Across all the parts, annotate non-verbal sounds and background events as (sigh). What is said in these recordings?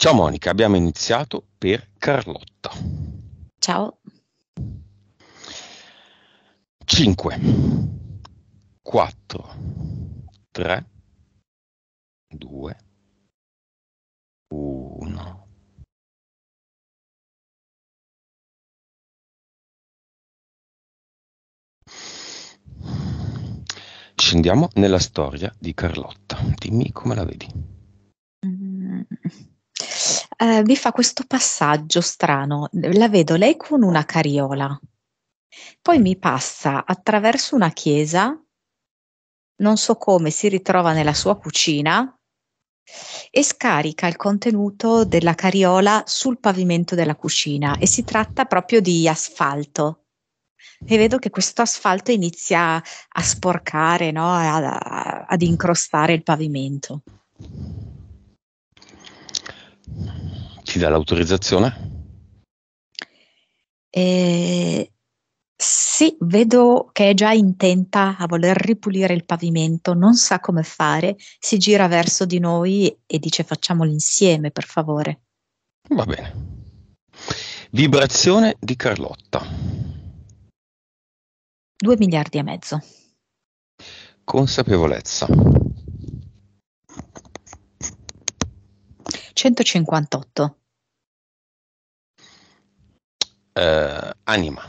Ciao Monica, abbiamo iniziato per Carlotta. Ciao. 5, 4, 3, 2, 1. Scendiamo nella storia di Carlotta. Dimmi come la vedi eh, vi fa questo passaggio strano. La vedo lei con una cariola, poi mi passa attraverso una chiesa, non so come, si ritrova nella sua cucina e scarica il contenuto della cariola sul pavimento della cucina e si tratta proprio di asfalto. E vedo che questo asfalto inizia a sporcare, no? ad, ad incrostare il pavimento ti dà l'autorizzazione? Eh, sì, vedo che è già intenta a voler ripulire il pavimento, non sa come fare, si gira verso di noi e dice facciamolo insieme, per favore. Va bene. Vibrazione di Carlotta. 2 miliardi e mezzo. Consapevolezza. 158 eh, anima.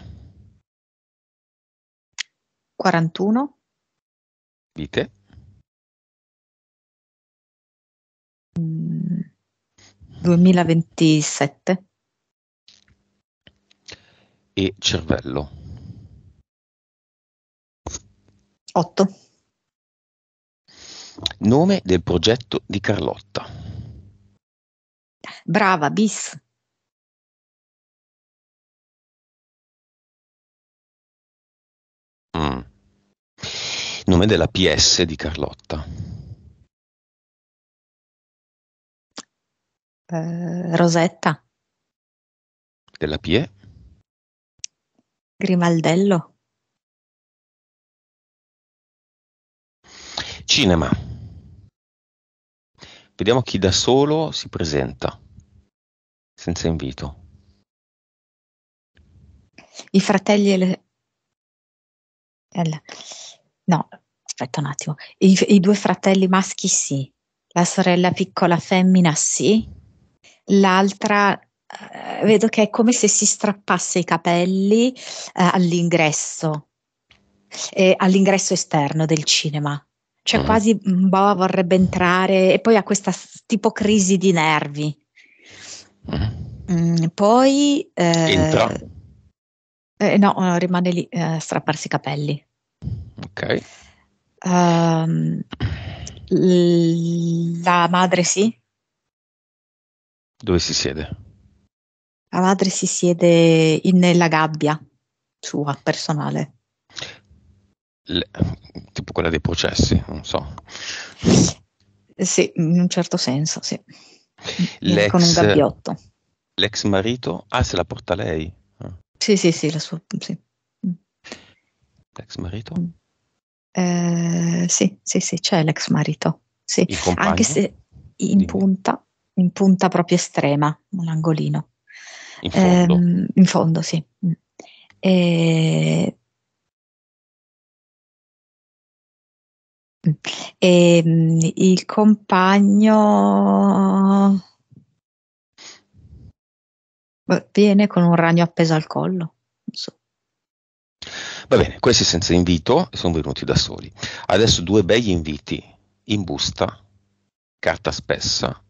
41. Dite. Mm, 2027. E cervello. 8. Nome del progetto di Carlotta. Brava, bis. nome della "P.S." di Carlotta. Eh, Rosetta. Della P.E. Grimaldello. Cinema. Vediamo chi da solo si presenta, senza invito. I fratelli e le... No, aspetta un attimo. I, I, due fratelli maschi sì, la sorella piccola femmina sì, l'altra eh, vedo che è come se si strappasse i capelli eh, all'ingresso, eh, all'ingresso esterno del cinema. Cioè mm. quasi boh, vorrebbe entrare e poi ha questa tipo crisi di nervi. Mm, mm poi... Eh, Entra. Eh, no, rimane lì eh, a strapparsi i capelli. Ok. Um, la madre sì. Dove si siede? La madre si siede in, nella gabbia sua personale. Le, tipo quella dei processi, non so. Sì, in un certo senso, sì. L'ex, Con un gabbiotto. L'ex marito? Ah, se la porta lei. Sì, sì, sì, la sua, sì. L'ex marito? Mm. Eh, sì, sì, sì, c'è l'ex marito. Sì. Anche se in punta, in punta proprio estrema, un angolino. In fondo, eh, in fondo sì. Mm. E, mm. e ehm, il compagno viene con un ragno appeso al collo. Va bene, questi senza invito sono venuti da soli. Adesso due bei inviti in busta, carta spessa,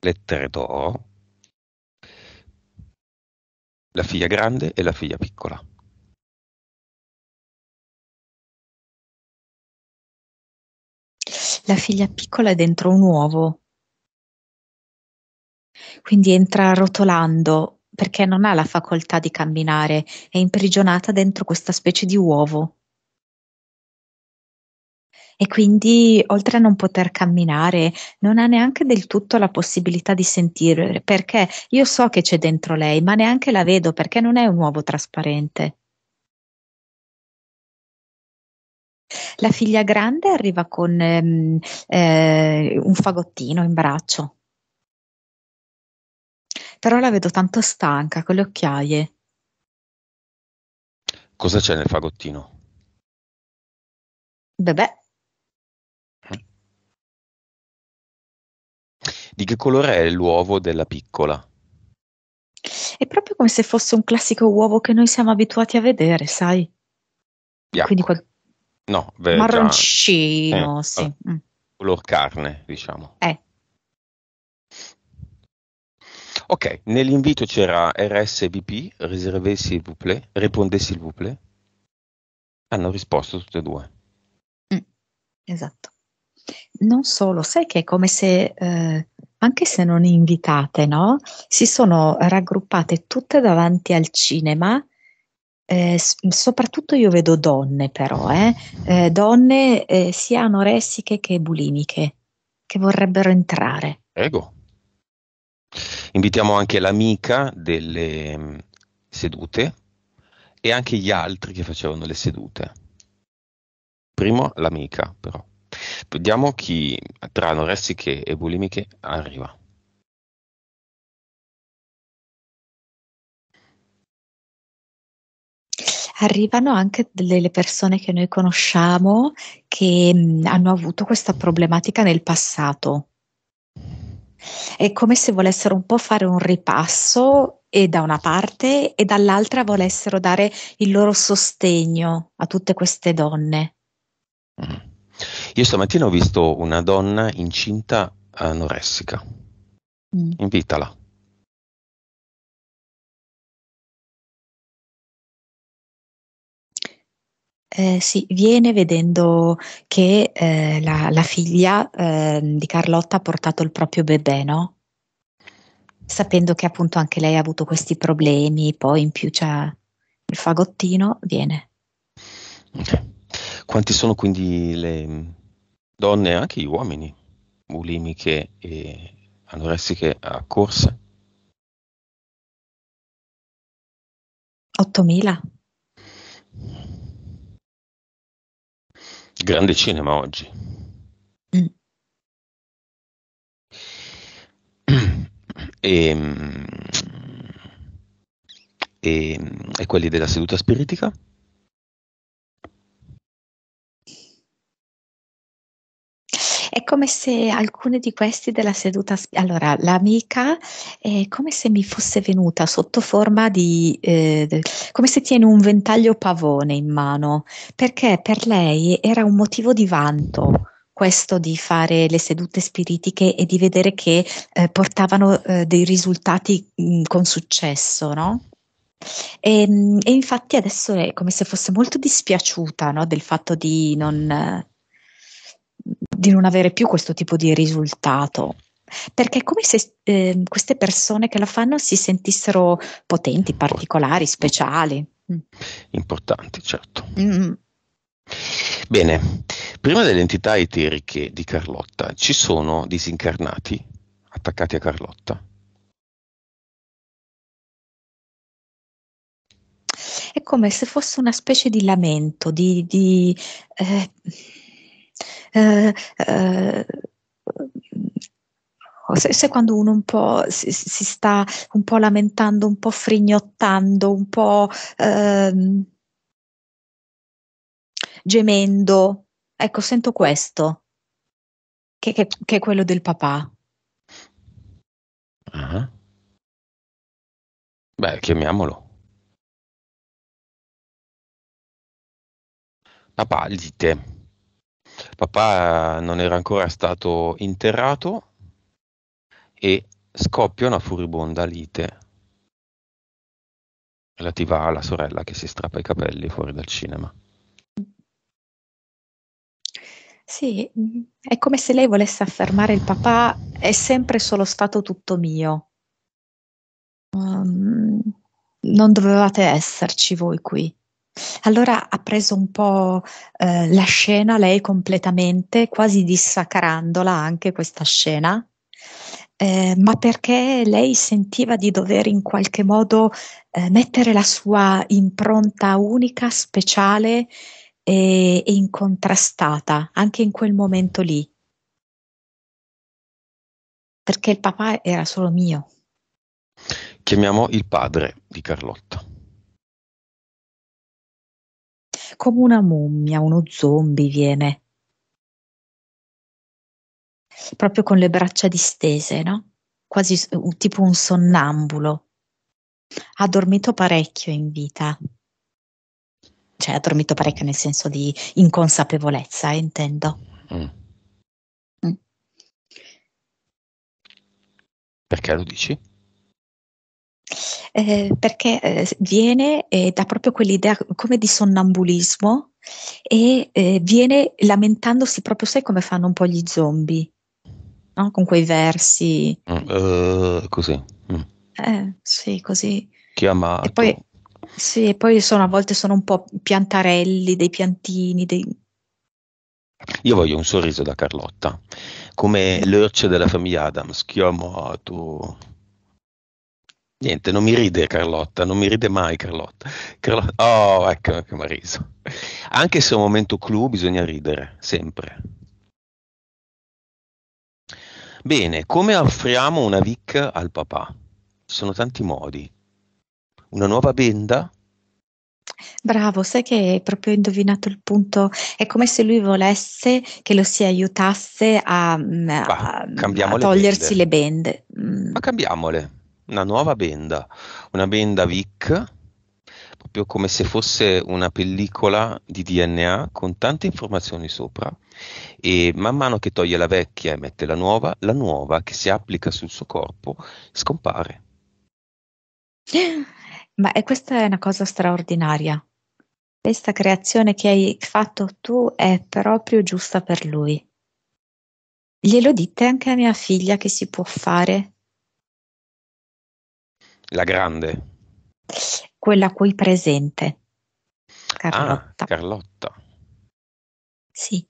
lettere d'oro, la figlia grande e la figlia piccola. La figlia piccola è dentro un uovo, quindi entra rotolando perché non ha la facoltà di camminare, è imprigionata dentro questa specie di uovo. E quindi, oltre a non poter camminare, non ha neanche del tutto la possibilità di sentire, perché io so che c'è dentro lei, ma neanche la vedo perché non è un uovo trasparente. La figlia grande arriva con ehm, eh, un fagottino in braccio però la vedo tanto stanca con le occhiaie. Cosa c'è nel fagottino? Bebè. Di che colore è l'uovo della piccola? È proprio come se fosse un classico uovo che noi siamo abituati a vedere, sai? Bianco. qual- no, beh, marroncino, eh, sì. Mm. Color carne, diciamo. Eh. Ok, nell'invito c'era RSVP, riservez s'il vous plaît, répondez s'il vous plaît. Hanno risposto tutte e due. Mm, esatto. Non solo, sai che è come se, eh, anche se non invitate, no? Si sono raggruppate tutte davanti al cinema eh, soprattutto io vedo donne però, eh? Eh, donne eh, sia anoressiche che bulimiche, che vorrebbero entrare. Prego. Invitiamo anche l'amica delle mm, sedute e anche gli altri che facevano le sedute. Primo l'amica, però. Vediamo chi tra anoressiche e bulimiche arriva. arrivano anche delle persone che noi conosciamo che mm, hanno avuto questa problematica nel passato è come se volessero un po' fare un ripasso e da una parte e dall'altra volessero dare il loro sostegno a tutte queste donne. Mm. Io stamattina ho visto una donna incinta anoressica. Mm. Invitala. Eh, sì, viene vedendo che eh, la, la, figlia eh, di Carlotta ha portato il proprio bebè, no? Sapendo che appunto anche lei ha avuto questi problemi, poi in più c'è il fagottino, viene. Okay. Quanti sono quindi le donne e anche gli uomini bulimiche e eh, anoressiche a corsa? 8000. Grande cinema oggi. E, mm, e, e quelli della seduta spiritica? È come se alcuni di questi della seduta, allora l'amica è eh, come se mi fosse venuta sotto forma di, eh, come se tiene un ventaglio pavone in mano, perché per lei era un motivo di vanto questo di fare le sedute spiritiche e di vedere che eh, portavano eh, dei risultati mh, mm, con successo, no? E, ehm, e, infatti adesso è come se fosse molto dispiaciuta no, del fatto di non, di non avere più questo tipo di risultato. Perché è come se eh, queste persone che la fanno si sentissero potenti, particolari, speciali. Mm. Importanti, certo. Mm. Bene, prima delle entità eteriche di Carlotta, ci sono disincarnati attaccati a Carlotta? È come se fosse una specie di lamento, di, di eh, eh, eh, se, se, quando uno un po' si, si, sta un po' lamentando, un po' frignottando, un po' ehm, gemendo, ecco, sento questo, che, che, che è quello del papà. Uh-huh. Beh, chiamiamolo. Papà, dite papà non era ancora stato interrato e scoppia una furibonda lite relativa alla sorella che si strappa i capelli fuori dal cinema. Sì, è come se lei volesse affermare il papà è sempre solo stato tutto mio. Um, non dovevate esserci voi qui. Allora ha preso un po', ehm, la scena lei completamente, quasi dissacrandola anche questa scena, ehm, ma perché lei sentiva di dover in qualche modo, ehm, mettere la sua impronta unica, speciale e e incontrastata, anche in quel momento lì. Perché il papà era solo mio. Chiamiamo il padre di Carlotta. come una mummia, uno zombie viene. Proprio con le braccia distese, no? Quasi tipo un sonnambulo. Ha dormito parecchio in vita. Cioè, ha dormito parecchio nel senso di inconsapevolezza, eh, intendo. Mm. Mm. Perché lo dici? eh, perché eh, viene eh, da proprio quell'idea come di sonnambulismo e eh, viene lamentandosi proprio, sai come fanno un po' gli zombie, no? con quei versi. Uh, così. Mm. sì, così. Chiamato. E poi, sì, e poi sono, a volte sono un po' piantarelli, dei piantini, dei... Io voglio un sorriso da Carlotta, come l'erce della famiglia Adams, chiamato. Niente, non mi ride Carlotta, non mi ride mai Carlotta. Carlotta oh, ecco che ecco, mi ha riso. Anche se è un momento clou, bisogna ridere, sempre. Bene, come offriamo una VIC al papà? Ci sono tanti modi. Una nuova benda? Bravo, sai che hai proprio indovinato il punto. È come se lui volesse che lo si aiutasse a, mm, a, mm, a, a togliersi le bende. Mm. Ma cambiamole una nuova benda, una benda VIC, proprio come se fosse una pellicola di DNA con tante informazioni sopra e man mano che toglie la vecchia e mette la nuova, la nuova che si applica sul suo corpo scompare. Ma e questa è una cosa straordinaria. Questa creazione che hai fatto tu è proprio giusta per lui. Glielo dite anche a mia figlia che si può fare la grande. Quella qui presente. Carlotta. Ah, Carlotta. Sì.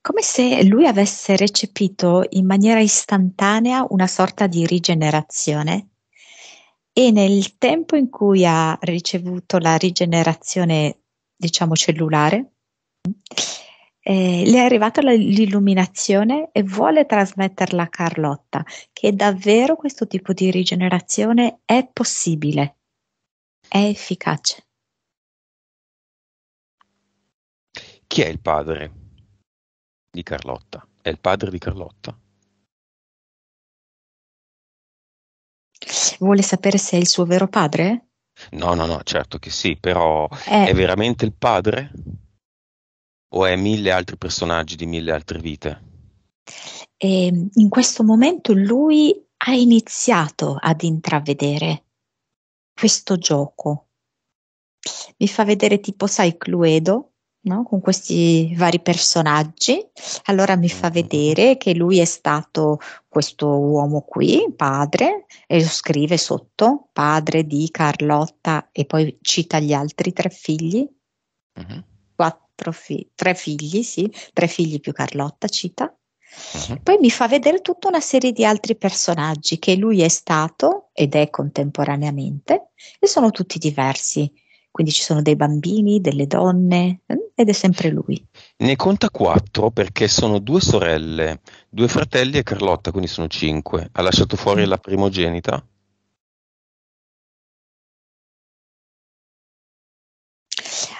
Come se lui avesse recepito in maniera istantanea una sorta di rigenerazione e nel tempo in cui ha ricevuto la rigenerazione, diciamo, cellulare, eh, le è arrivata l'illuminazione e vuole trasmetterla a Carlotta che davvero questo tipo di rigenerazione è possibile, è efficace. Chi è il padre di Carlotta? È il padre di Carlotta? Vuole sapere se è il suo vero padre? No, no, no, certo che sì, però è, eh. è veramente il padre? o è mille altri personaggi di mille altre vite? E ehm, in questo momento lui ha iniziato ad intravedere questo gioco. Mi fa vedere tipo, sai, Cluedo, no? con questi vari personaggi. Allora mi fa mm-hmm. vedere che lui è stato questo uomo qui, padre, e lo scrive sotto, padre di Carlotta, e poi cita gli altri tre figli. Uh-huh. Mm-hmm. Quattro fi- tre figli, sì, tre figli più Carlotta, cita. Mhm. Poi mi fa vedere tutta una serie di altri personaggi che lui è stato ed è contemporaneamente e sono tutti diversi. Quindi ci sono dei bambini, delle donne mm, ed è sempre lui. Ne conta quattro perché sono due sorelle, due fratelli e Carlotta, quindi sono cinque. Ha lasciato fuori la primogenita?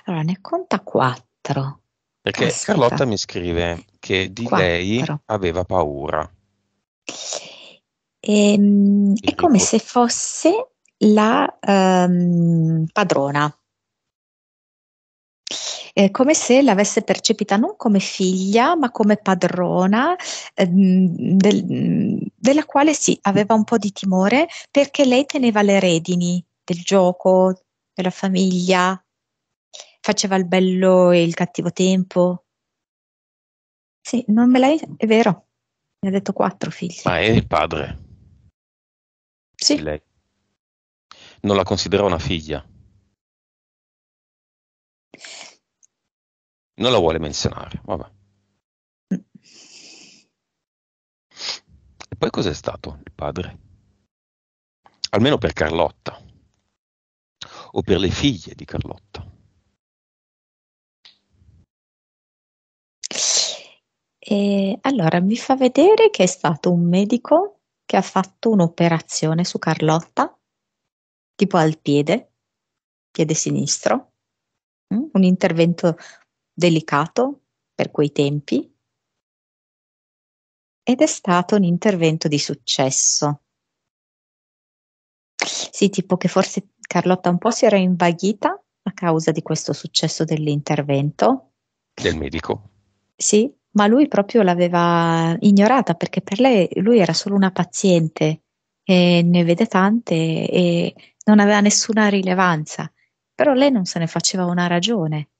Allora, ne conta quattro quattro. Perché Caspita. Carlotta mi scrive che di quattro. lei aveva paura. Ehm, è come se fosse la ehm, padrona. È come se l'avesse percepita non come figlia, ma come padrona, ehm, del, della quale sì, aveva un po' di timore perché lei teneva le redini del gioco, della famiglia, faceva il bello e il cattivo tempo. Sì, non me l'hai, è vero, mi ha detto quattro figli. Ma è il padre. Sì. Lei. Non la considera una figlia. Non la vuole menzionare, vabbè. E poi cos'è stato il padre? Almeno per Carlotta, o per le figlie di Carlotta. E allora mi fa vedere che è stato un medico che ha fatto un'operazione su Carlotta, tipo al piede, piede sinistro, mm, un intervento delicato per quei tempi, ed è stato un intervento di successo. Sì, tipo che forse Carlotta un po' si era invaghita a causa di questo successo dell'intervento. Del medico. Sì, ma lui proprio l'aveva ignorata perché per lei lui era solo una paziente e ne vede tante e non aveva nessuna rilevanza, però lei non se ne faceva una ragione.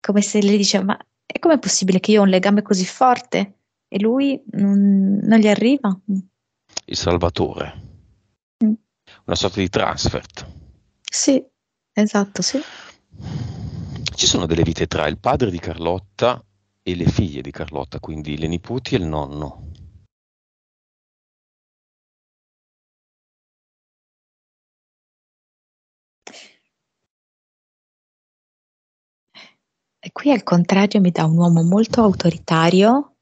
Come se le diceva, ma è com'è possibile che io ho un legame così forte e lui non, non gli arriva? Il salvatore. Mm. Una sorta di transfert. Sì, esatto, sì. Ci sono delle vite tra il padre di Carlotta e le figlie di Carlotta, quindi le nipoti e il nonno. E qui al contrario mi dà un uomo molto autoritario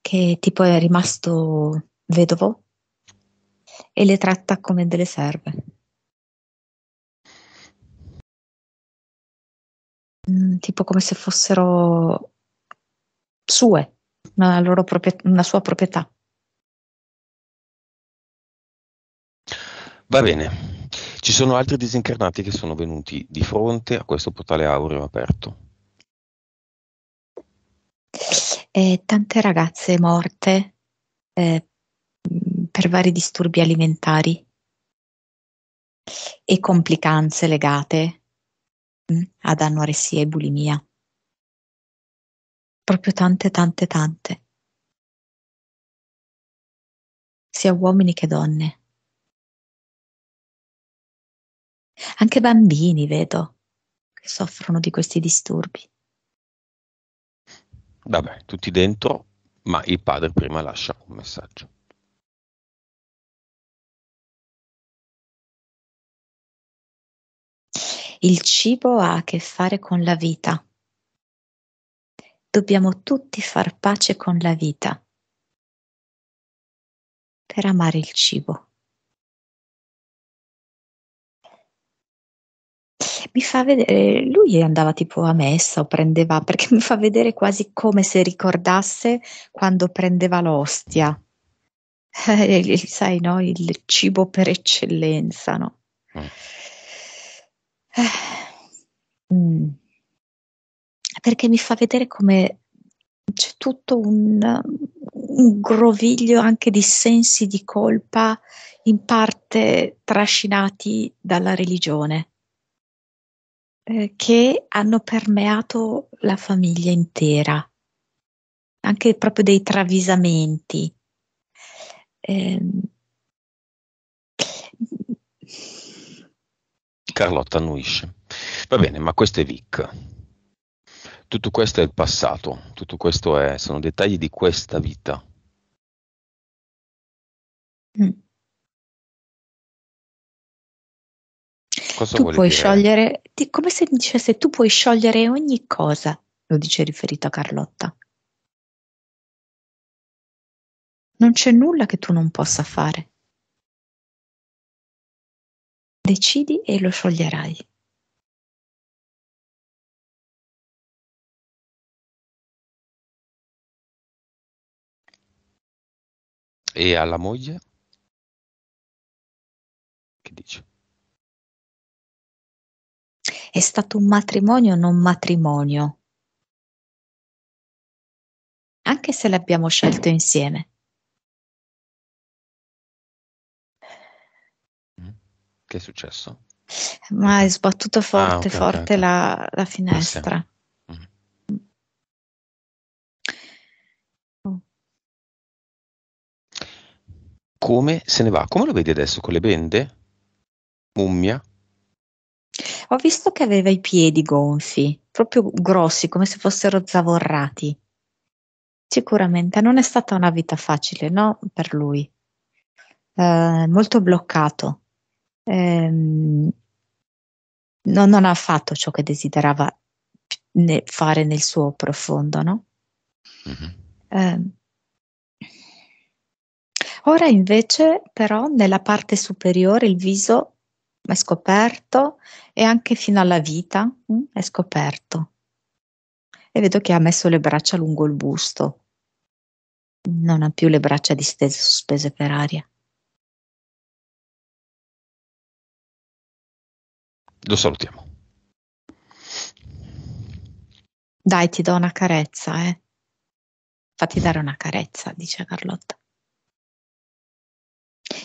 che tipo è rimasto vedovo e le tratta come delle serve. Mm, tipo come se fossero sue, una, loro proprietà, una sua proprietà. Va bene, ci sono altri disincarnati che sono venuti di fronte a questo portale aureo aperto. Eh, tante ragazze morte eh, per vari disturbi alimentari e complicanze legate mh, mm, ad anoressia e bulimia proprio tante, tante, tante, sia uomini che donne. Anche bambini vedo che soffrono di questi disturbi. Vabbè, tutti dentro, ma il padre prima lascia un messaggio. Il cibo ha a che fare con la vita dobbiamo tutti far pace con la vita per amare il cibo. Mi fa vedere, lui andava tipo a messa o prendeva, perché mi fa vedere quasi come se ricordasse quando prendeva l'ostia. Eh, sai, no? Il cibo per eccellenza, no? Mm. Eh. Mm perché mi fa vedere come c'è tutto un, un, groviglio anche di sensi di colpa, in parte trascinati dalla religione, eh, che hanno permeato la famiglia intera, anche proprio dei travisamenti. Eh, Carlotta annuisce. Va bene, ma questo è Vic tutto questo è il passato, tutto questo è, sono dettagli di questa vita. Mm. Cosa tu puoi dire? sciogliere, ti, come se dicesse tu puoi sciogliere ogni cosa, lo dice riferito a Carlotta. Non c'è nulla che tu non possa fare. Decidi e lo scioglierai. E alla moglie? Che dice? È stato un matrimonio non matrimonio. Anche se l'abbiamo scelto insieme. Mm. Che è successo? Ma hai sbattuto ah, forte, ah, okay, forte okay, okay. La, la, finestra. come se ne va. Come lo vedi adesso con le bende? Mummia? Ho visto che aveva i piedi gonfi, proprio grossi, come se fossero zavorrati. Sicuramente non è stata una vita facile, no? Per lui. Eh, molto bloccato. Eh, non, non, ha fatto ciò che desiderava ne fare nel suo profondo, no? Mm-hmm. Eh, Ora invece però nella parte superiore il viso è scoperto e anche fino alla vita mh, mm, è scoperto. E vedo che ha messo le braccia lungo il busto. Non ha più le braccia distese sospese per aria. Lo salutiamo. Dai, ti do una carezza, eh. Fatti dare una carezza, dice Carlotta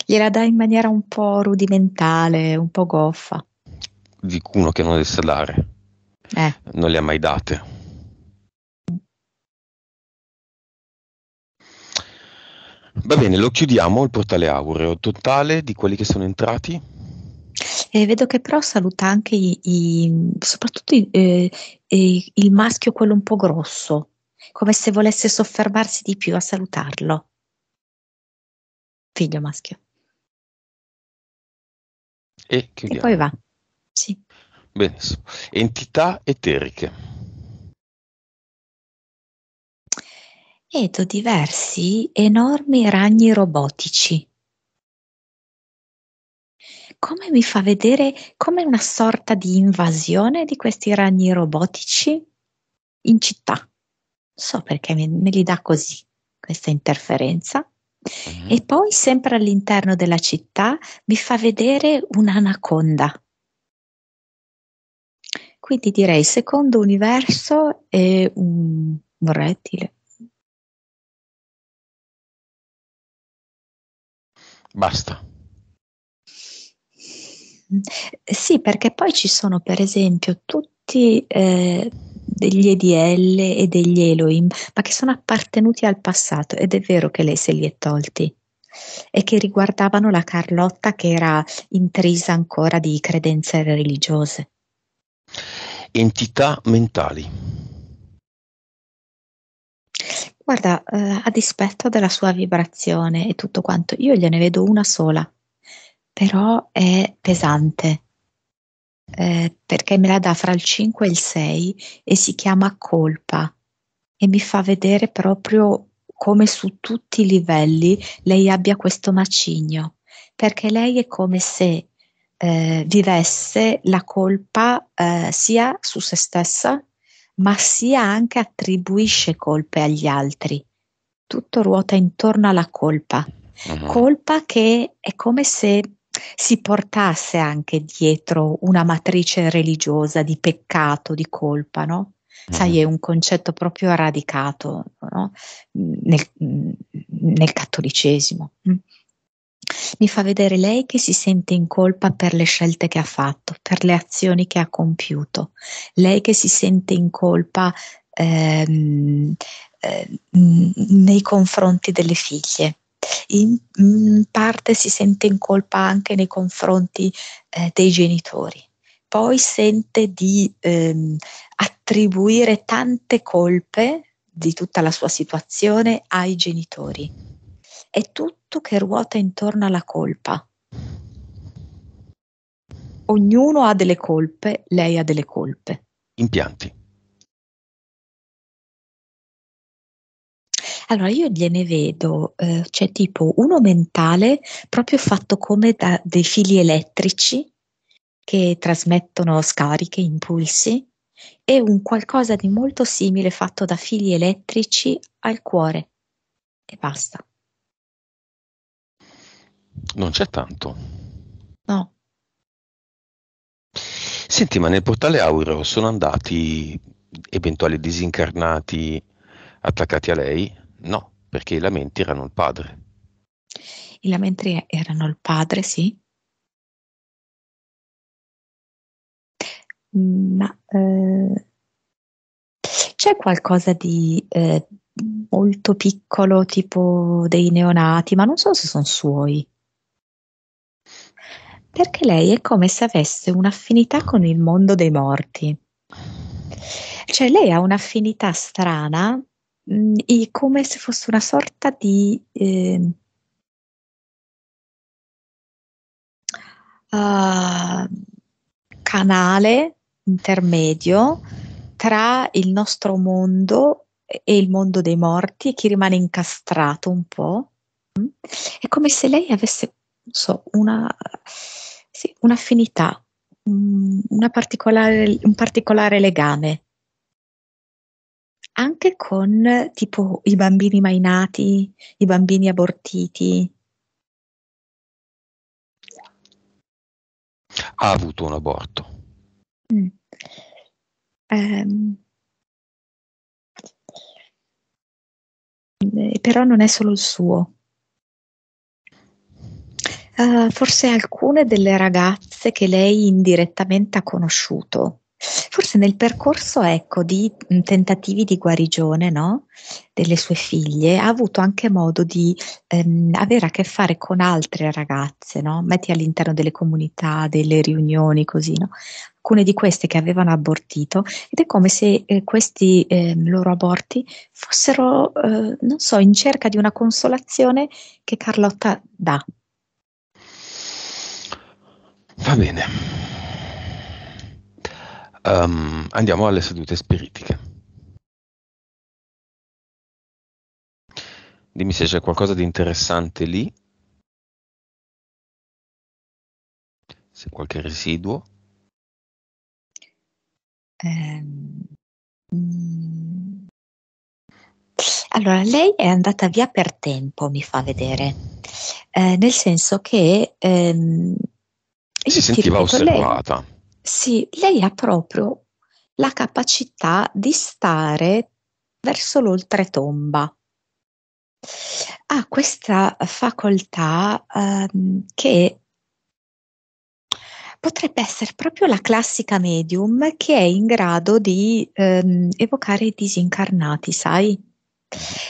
gliela dà in maniera un po' rudimentale, un po' goffa. Dico uno che non deve dare, eh. non le ha mai date. Va bene, lo chiudiamo il portale aureo. Totale di quelli che sono entrati? Eh, vedo che però saluta anche i, i, soprattutto i, eh, eh, il maschio, quello un po' grosso, come se volesse soffermarsi di più a salutarlo. Figlio maschio. E chiudiamo. E poi va. Sì. Benissimo. Entità eteriche. Vedo diversi enormi ragni robotici. Come mi fa vedere come una sorta di invasione di questi ragni robotici in città. so perché me li dà così questa interferenza. Mm-hmm. E poi sempre all'interno della città vi fa vedere un'anaconda. Quindi direi secondo universo è un, un rettile. Basta. Sì, perché poi ci sono per esempio tutti... Eh, degli EDL e degli Elohim, ma che sono appartenuti al passato ed è vero che lei se li è tolti e che riguardavano la Carlotta che era intrisa ancora di credenze religiose. Entità mentali. Guarda, eh, a dispetto della sua vibrazione e tutto quanto, io gliene vedo una sola, però è pesante, eh, perché me la dà fra il 5 e il 6 e si chiama Colpa e mi fa vedere proprio come su tutti i livelli lei abbia questo macigno, perché lei è come se eh, vivesse la colpa eh, sia su se stessa, ma sia anche attribuisce colpe agli altri. Tutto ruota intorno alla colpa. Uh-huh. Colpa che è come se si portasse anche dietro una matrice religiosa di peccato, di colpa, no? Sai, mm-hmm. è un concetto proprio radicato no? Mm, nel, mm, nel, cattolicesimo. Mm. Mi fa vedere lei che si sente in colpa per le scelte che ha fatto, per le azioni che ha compiuto, lei che si sente in colpa ehm, eh, nei confronti delle figlie, in, in mm, parte si sente in colpa anche nei confronti eh, dei genitori. Poi sente di ehm, attribuire tante colpe di tutta la sua situazione ai genitori. È tutto che ruota intorno alla colpa. Ognuno ha delle colpe, lei ha delle colpe. Impianti. Allora io gliene vedo, c'è eh, cioè tipo uno mentale proprio fatto come da dei fili elettrici che trasmettono scariche, impulsi e un qualcosa di molto simile fatto da fili elettrici al cuore e basta. Non c'è tanto. No. Senti, ma nel portale Auro sono andati eventuali disincarnati attaccati a lei? No, perché i lamenti erano il padre. I lamenti erano il padre, sì. Ma eh, c'è qualcosa di eh, molto piccolo, tipo dei neonati, ma non so se sono suoi. Perché lei è come se avesse un'affinità con il mondo dei morti. Cioè lei ha un'affinità strana mh, mm, e come se fosse una sorta di eh, uh, canale intermedio tra il nostro mondo e il mondo dei morti e chi rimane incastrato un po'. È come se lei avesse so, una, sì, un'affinità, una particolare, un particolare legame anche con tipo i bambini mai nati, i bambini abortiti. Ha avuto un aborto. Mm. Um. però non è solo il suo. Uh, forse alcune delle ragazze che lei indirettamente ha conosciuto. Forse nel percorso, ecco, di tentativi di guarigione, no, delle sue figlie, ha avuto anche modo di, ehm, avere a che fare con altre ragazze, no, metti all'interno delle comunità, delle riunioni così, no, alcune di queste che avevano abortito ed è come se, ehm, questi, ehm, loro aborti fossero, ehm, non so, in cerca di una consolazione che Carlotta dà. Va bene. Um, andiamo alle sedute spiritiche. Dimmi se c'è qualcosa di interessante lì, se qualche residuo. Um, allora, lei è andata via per tempo, mi fa vedere, eh, nel senso che... Um, si sentiva osservata. Lei, sì, lei ha proprio la capacità di stare verso l'oltretomba. Ha questa facoltà ehm, che potrebbe essere proprio la classica medium che è in grado di ehm, evocare i disincarnati, sai?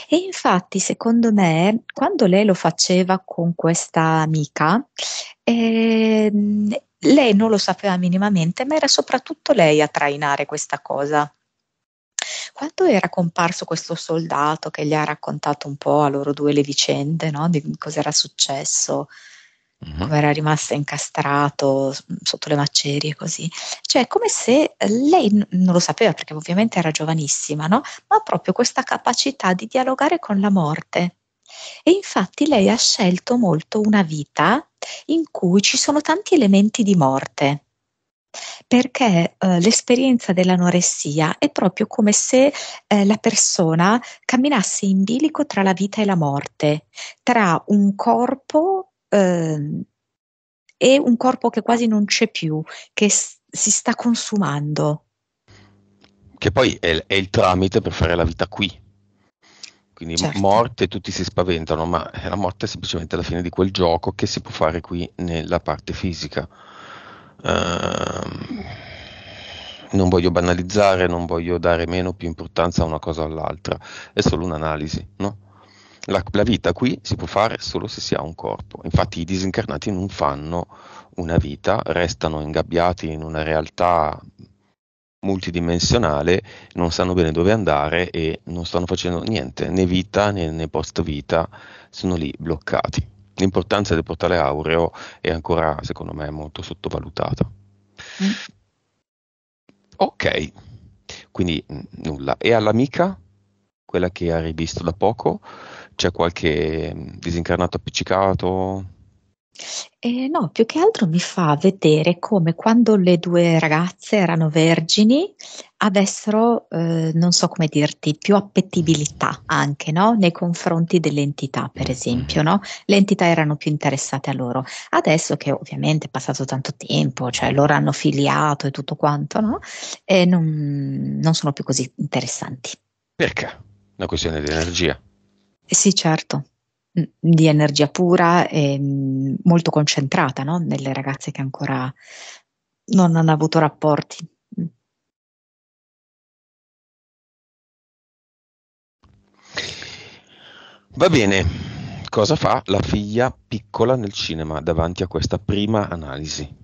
E infatti, secondo me, quando lei lo faceva con questa amica, ehm, lei non lo sapeva minimamente, ma era soprattutto lei a trainare questa cosa. Quando era comparso questo soldato che gli ha raccontato un po' a loro due le vicende, no? di cosa era successo, mm-hmm. come era rimasto incastrato sotto le macerie, così. Cioè, come se lei non lo sapeva, perché ovviamente era giovanissima, no? ma proprio questa capacità di dialogare con la morte. E infatti lei ha scelto molto una vita in cui ci sono tanti elementi di morte, perché eh, l'esperienza dell'anoressia è proprio come se eh, la persona camminasse in bilico tra la vita e la morte, tra un corpo eh, e un corpo che quasi non c'è più, che s- si sta consumando. Che poi è, è il tramite per fare la vita qui, quindi certo. morte tutti si spaventano, ma la morte è semplicemente la fine di quel gioco che si può fare qui nella parte fisica. Uh, non voglio banalizzare, non voglio dare meno più importanza a una cosa o all'altra, è solo un'analisi, no? La, la, vita qui si può fare solo se si ha un corpo. Infatti i disincarnati non fanno una vita, restano ingabbiati in una realtà multidimensionale, non sanno bene dove andare e non stanno facendo niente, né vita né, né post vita, sono lì bloccati. L'importanza del portale aureo è ancora, secondo me, molto sottovalutata. Mm. Ok, quindi mm, nulla. E all'amica, quella che ha rivisto da poco, c'è qualche mm, disincarnato appiccicato? Ehm, no, più che altro mi fa vedere come quando le due ragazze erano vergini avessero, uhm, non so come dirti, più appetibilità anche, no, nei confronti dell'entità, per esempio, no, le entità erano più interessate a loro. Adesso che ovviamente è passato tanto tempo, cioè loro hanno filiato e tutto quanto, no, e non non sono più così interessanti. Perché? Una questione di energia. Sì, certo di energia pura e molto concentrata no? nelle ragazze che ancora non hanno avuto rapporti. Va bene, cosa fa la figlia piccola nel cinema davanti a questa prima analisi?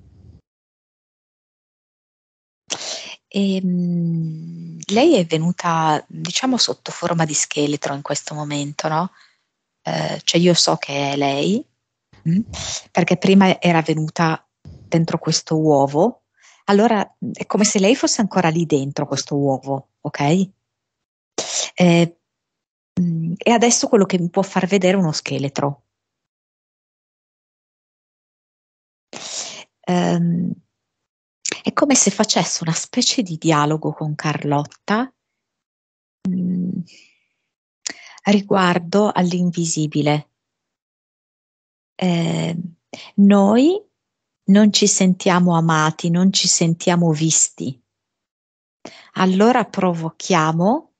E, ehm, lei è venuta, diciamo, sotto forma di scheletro in questo momento, no? Eh, cioè io so che è lei, mh? Mm, perché prima era venuta dentro questo uovo, allora mm, è come se lei fosse ancora lì dentro questo uovo, ok? Eh, mh, mm, e adesso quello che mi può far vedere è uno scheletro. Um, è come se facesse una specie di dialogo con Carlotta. Mm riguardo all'invisibile. Eh, noi non ci sentiamo amati, non ci sentiamo visti. Allora provochiamo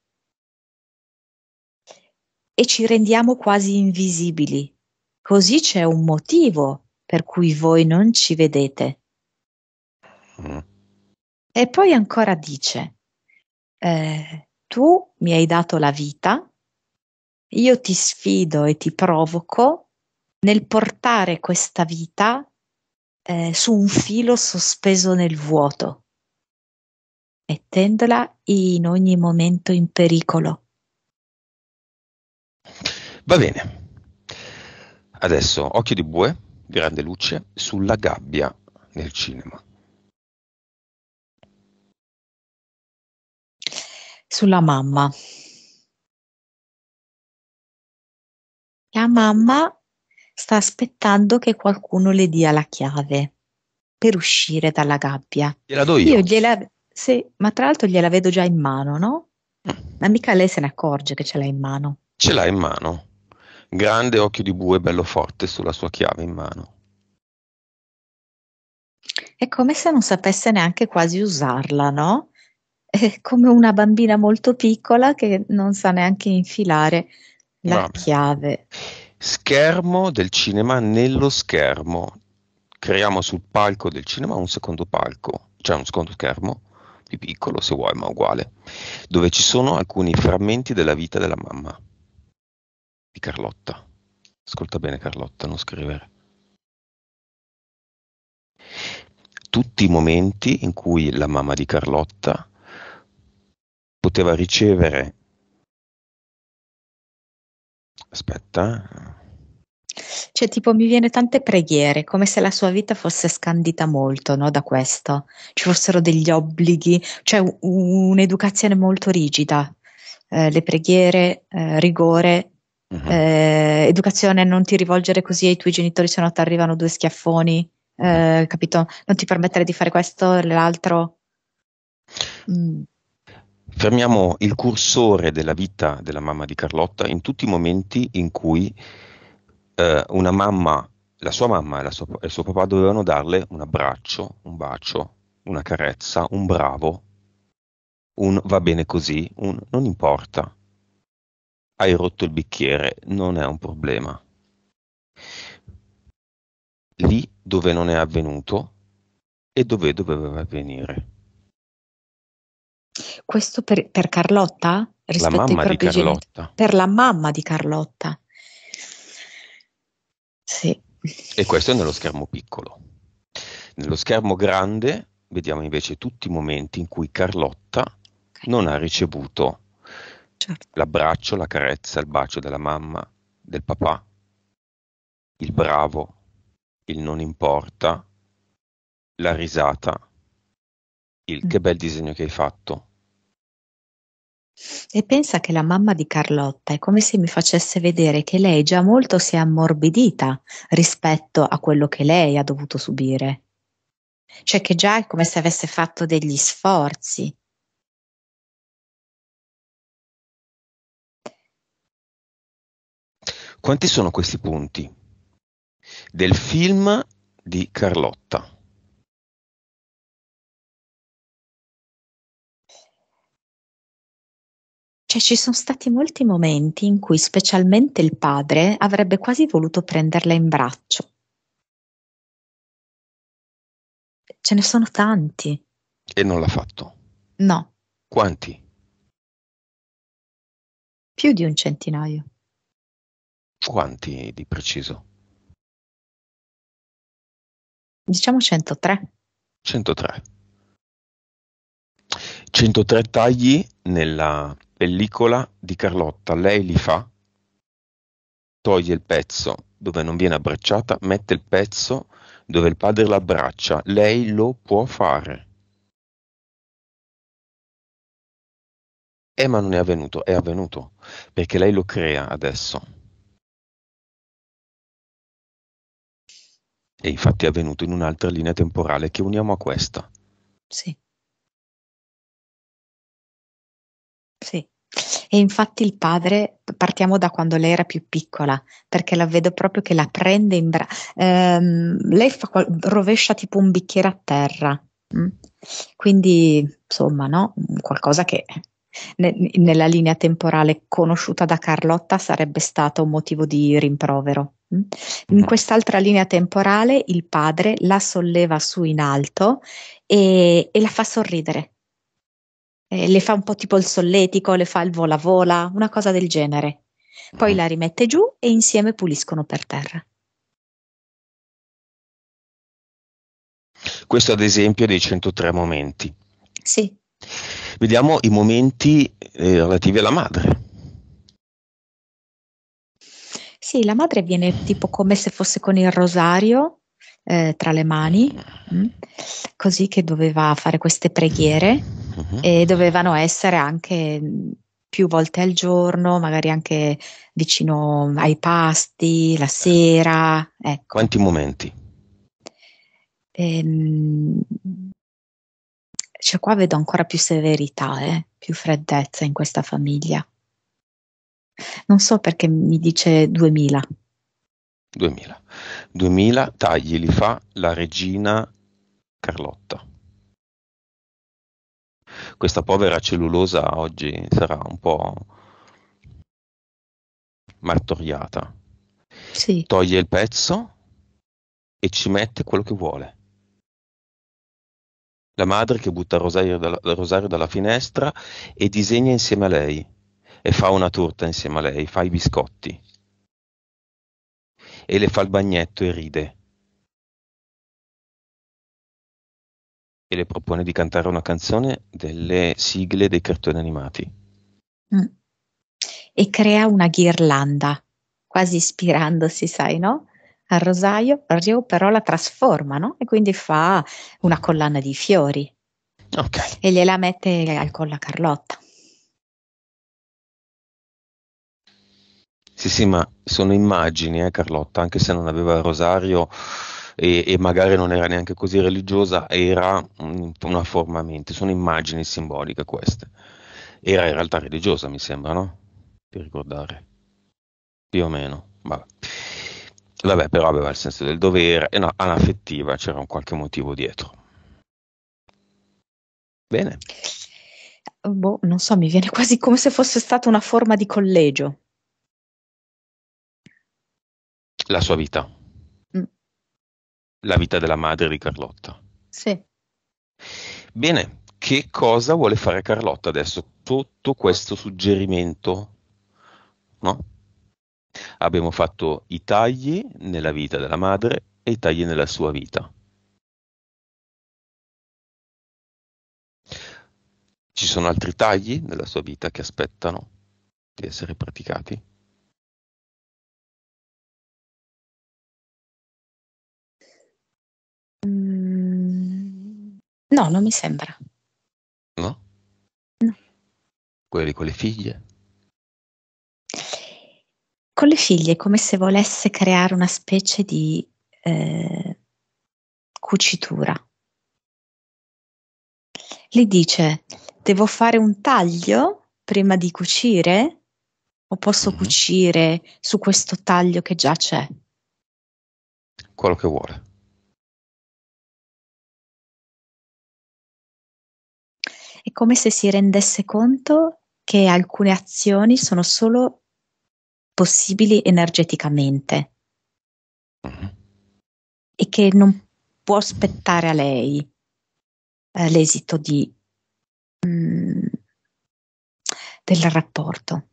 e ci rendiamo quasi invisibili. Così c'è un motivo per cui voi non ci vedete. Mm. E poi ancora dice, eh, tu mi hai dato la vita, io ti sfido e ti provoco nel portare questa vita eh, su un filo sospeso nel vuoto, mettendola in ogni momento in pericolo. Va bene. Adesso occhio di bue, grande luce, sulla gabbia nel cinema. Sulla mamma. La mamma sta aspettando che qualcuno le dia la chiave per uscire dalla gabbia. Gliela do io. io gliela, sì, ma tra l'altro gliela vedo già in mano, no? Mm. Ma mica lei se ne accorge che ce l'ha in mano. Ce l'ha in mano. Grande occhio di bue bello forte sulla sua chiave in mano. È come se non sapesse neanche quasi usarla, no? È come una bambina molto piccola che non sa neanche infilare la Vabbè. chiave. Schermo del cinema nello schermo. Creiamo sul palco del cinema un secondo palco, cioè un secondo schermo, più piccolo se vuoi, ma uguale, dove ci sono alcuni frammenti della vita della mamma di Carlotta. Ascolta bene Carlotta, non scrivere. Tutti i momenti in cui la mamma di Carlotta poteva ricevere Aspetta. Cioè, tipo, mi viene tante preghiere, come se la sua vita fosse scandita molto no, da questo, ci fossero degli obblighi, cioè un'educazione molto rigida, eh, le preghiere, eh, rigore, uh-huh. eh, educazione, non ti rivolgere così ai tuoi genitori, se no ti arrivano due schiaffoni, eh, mhm. capito? Non ti permettere di fare questo, e l'altro. Mm. Fermiamo il cursore della vita della mamma di Carlotta in tutti i momenti in cui eh, una mamma, la sua mamma e, sua, e il suo papà dovevano darle un abbraccio, un bacio, una carezza, un bravo, un va bene così, un non importa, hai rotto il bicchiere, non è un problema. Lì dove non è avvenuto e dove doveva avvenire. Questo per, per Carlotta? la mamma di Carlotta. Genitori, per la mamma di Carlotta. Sì. E questo è nello schermo piccolo. Nello schermo grande vediamo invece tutti i momenti in cui Carlotta okay. non ha ricevuto certo. l'abbraccio, la carezza, il bacio della mamma, del papà, il bravo, il non importa, la risata, il mm. che bel disegno che hai fatto, e pensa che la mamma di Carlotta è come se mi facesse vedere che lei già molto si è ammorbidita rispetto a quello che lei ha dovuto subire. Cioè che già è come se avesse fatto degli sforzi. Quanti sono questi punti? Del film di Carlotta. Cioè ci sono stati molti momenti in cui specialmente il padre avrebbe quasi voluto prenderla in braccio. Ce ne sono tanti. E non l'ha fatto? No. Quanti? Più di un centinaio. Quanti di preciso? Diciamo 103. 103. 103 tagli nella pellicola di Carlotta, lei li fa, toglie il pezzo dove non viene abbracciata, mette il pezzo dove il padre l'abbraccia, lei lo può fare. Eh, ma non è avvenuto, è avvenuto, perché lei lo crea adesso. E infatti è avvenuto in un'altra linea temporale che uniamo a questa. Sì. Sì. E infatti il padre, partiamo da quando lei era più piccola, perché la vedo proprio che la prende in braccio. Ehm, lei fa, rovescia tipo un bicchiere a terra. Mm? Quindi, insomma, no? Qualcosa che ne- nella linea temporale conosciuta da Carlotta sarebbe stato un motivo di rimprovero. Mm. In mm. quest'altra linea temporale il padre la solleva su in alto e, e la fa sorridere eh, le fa un po' tipo il solletico, le fa il vola vola, una cosa del genere. Poi mm. la rimette giù e insieme puliscono per terra. Questo ad esempio è dei 103 momenti. Sì. Vediamo i momenti eh, relativi alla madre. Sì, la madre viene tipo come se fosse con il rosario eh, tra le mani, mh? Mm. Mm, così che doveva fare queste preghiere uh-huh. e dovevano essere anche mm, più volte al giorno, magari anche vicino ai pasti, la eh. sera. Ecco. Quanti momenti? Ehm, cioè qua vedo ancora più severità, eh, più freddezza in questa famiglia. Non so perché mi dice 2000. 2000. 2000 tagli li fa la regina Carlotta questa povera cellulosa oggi sarà un po' martoriata. Sì. Toglie il pezzo e ci mette quello che vuole. La madre che butta il rosario dalla, il rosario dalla finestra e disegna insieme a lei e fa una torta insieme a lei, fa i biscotti e le fa il bagnetto e ride e le propone di cantare una canzone delle sigle dei cartoni animati. Mm. E crea una ghirlanda, quasi ispirandosi, sai, no? Al rosaio, Rio però la trasforma, no? E quindi fa una collana di fiori. Okay. E gliela mette al collo a Carlotta. Sì, sì, ma sono immagini, eh, Carlotta, anche se non aveva il rosario, e, e magari non era neanche così religiosa, era una forma mente, sono immagini simboliche queste. Era in realtà religiosa, mi sembra, no? Per ricordare. Più o meno. Vabbè. Vabbè, però aveva il senso del dovere, e no, anaffettiva, c'era un qualche motivo dietro. Bene. Boh, non so, mi viene quasi come se fosse stata una forma di collegio. La sua vita la vita della madre di Carlotta. Sì. Bene, che cosa vuole fare Carlotta adesso sotto questo suggerimento? No? Abbiamo fatto i tagli nella vita della madre e i tagli nella sua vita. Ci sono altri tagli nella sua vita che aspettano di essere praticati? No, non mi sembra. No? No. Quelli con le figlie? Con le figlie è come se volesse creare una specie di eh, cucitura. Le dice, devo fare un taglio prima di cucire o posso mm-hmm. cucire su questo taglio che già c'è? Quello che vuole. è come se si rendesse conto che alcune azioni sono solo possibili energeticamente mm. e che non può aspettare a lei eh, l'esito di, mh, mm, del rapporto.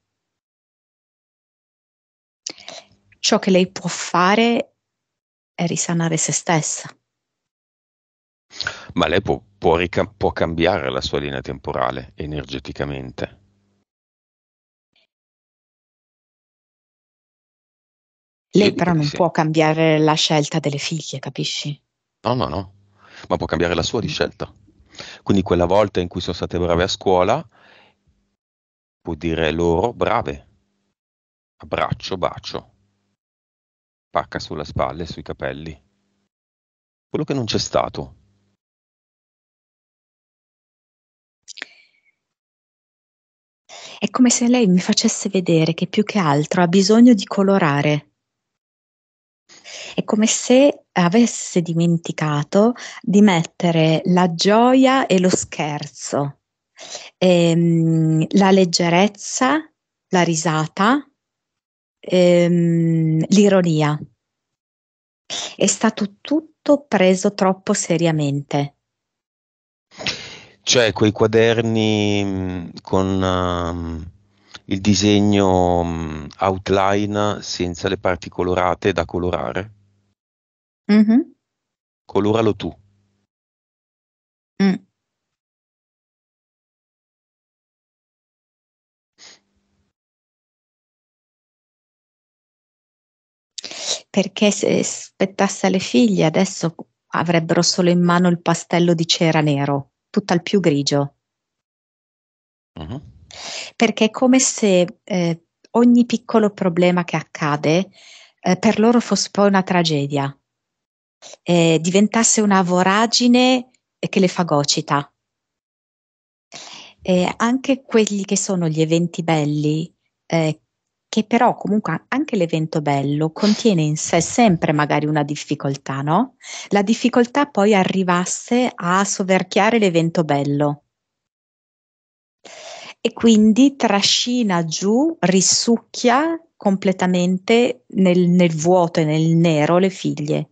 Ciò che lei può fare è risanare se stessa. Ma lei può, può, rica- può cambiare la sua linea temporale energeticamente. Lei sì, però eh, non sì. può cambiare la scelta delle figlie, capisci? No, no, no, ma può cambiare la sua di scelta. Quindi quella volta in cui sono state brave a scuola, può dire loro brave, abbraccio, bacio, pacca sulla spalla e sui capelli. Quello che non c'è stato, È come se lei mi facesse vedere che più che altro ha bisogno di colorare. È come se avesse dimenticato di mettere la gioia e lo scherzo, ehm, la leggerezza, la risata, ehm, l'ironia. È stato tutto preso troppo seriamente cioè quei quaderni mm, con uh, il disegno um, outline senza le parti colorate da colorare. Mm-hmm. Coloralo tu. Mm. Perché se aspettasse alle figlie adesso avrebbero solo in mano il pastello di cera nero tutt'al più grigio. Uh-huh. Perché è come se eh, ogni piccolo problema che accade eh, per loro fosse poi una tragedia, eh, diventasse una voragine che le fagocita. Eh, anche quelli che sono gli eventi belli eh, che però comunque anche l'evento bello contiene in sé sempre magari una difficoltà, no? La difficoltà poi arrivasse a soverchiare l'evento bello e quindi trascina giù, risucchia completamente nel, nel vuoto e nel nero le figlie.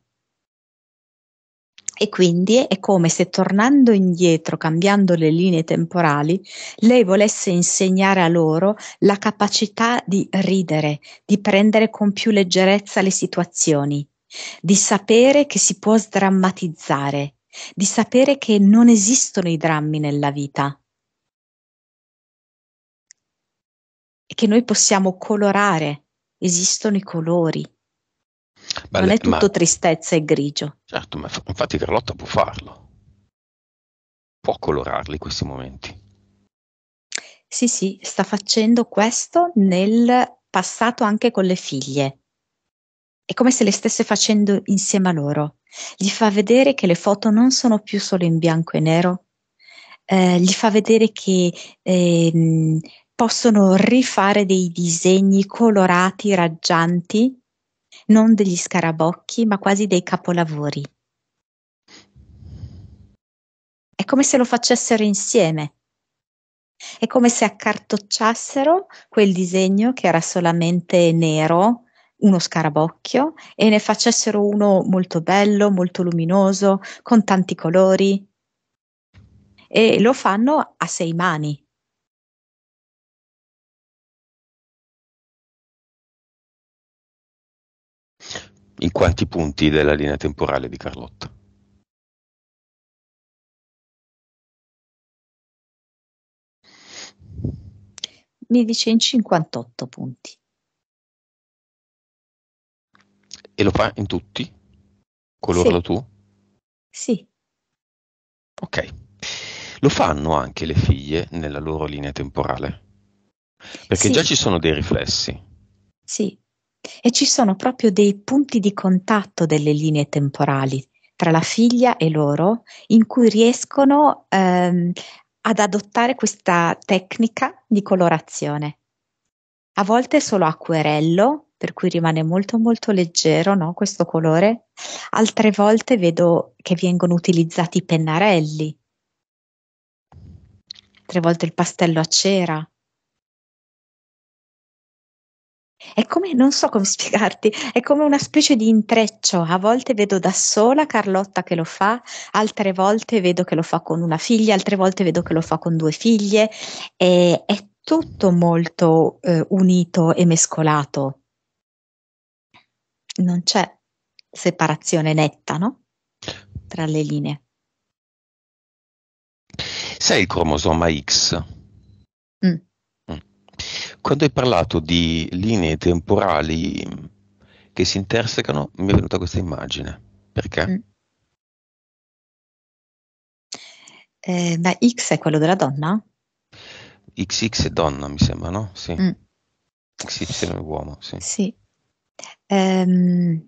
E quindi è come se tornando indietro, cambiando le linee temporali, lei volesse insegnare a loro la capacità di ridere, di prendere con più leggerezza le situazioni, di sapere che si può sdrammatizzare, di sapere che non esistono i drammi nella vita. E che noi possiamo colorare, esistono i colori. Beh, non è tutto ma... tristezza e grigio. Certo, ma infatti Carlotta può farlo. Può colorarli questi momenti. Sì, sì, sta facendo questo nel passato anche con le figlie. È come se le stesse facendo insieme a loro. Gli fa vedere che le foto non sono più solo in bianco e nero, eh, gli fa vedere che eh, possono rifare dei disegni colorati, raggianti, non degli scarabocchi, ma quasi dei capolavori. È come se lo facessero insieme. È come se accartocciassero quel disegno che era solamente nero, uno scarabocchio, e ne facessero uno molto bello, molto luminoso, con tanti colori. E lo fanno a sei mani, in quanti punti della linea temporale di Carlotta. Mi dice in 58 punti. E lo fa in tutti? Colorlo sì. tu? Sì. Ok. Lo fanno anche le figlie nella loro linea temporale? Perché sì. già ci sono dei riflessi. Sì e ci sono proprio dei punti di contatto delle linee temporali tra la figlia e loro in cui riescono ehm, ad adottare questa tecnica di colorazione. A volte solo acquerello, per cui rimane molto molto leggero no, questo colore, altre volte vedo che vengono utilizzati i pennarelli, altre volte il pastello a cera, è come non so come (laughs) spiegarti, è come una specie di intreccio. A volte vedo da sola Carlotta che lo fa, altre volte vedo che lo fa con una figlia, altre volte vedo che lo fa con due figlie. E, è tutto molto eh, unito e mescolato. Non c'è separazione netta, no? Tra le linee. Sei il cromosoma X quando hai parlato di linee temporali che si intersecano, mi è venuta questa immagine. Perché? Mm. Eh, beh, X è quello della donna? XX è donna, mi sembra, no? Sì. Mm. XY è uomo, sì. Sì. Ehm,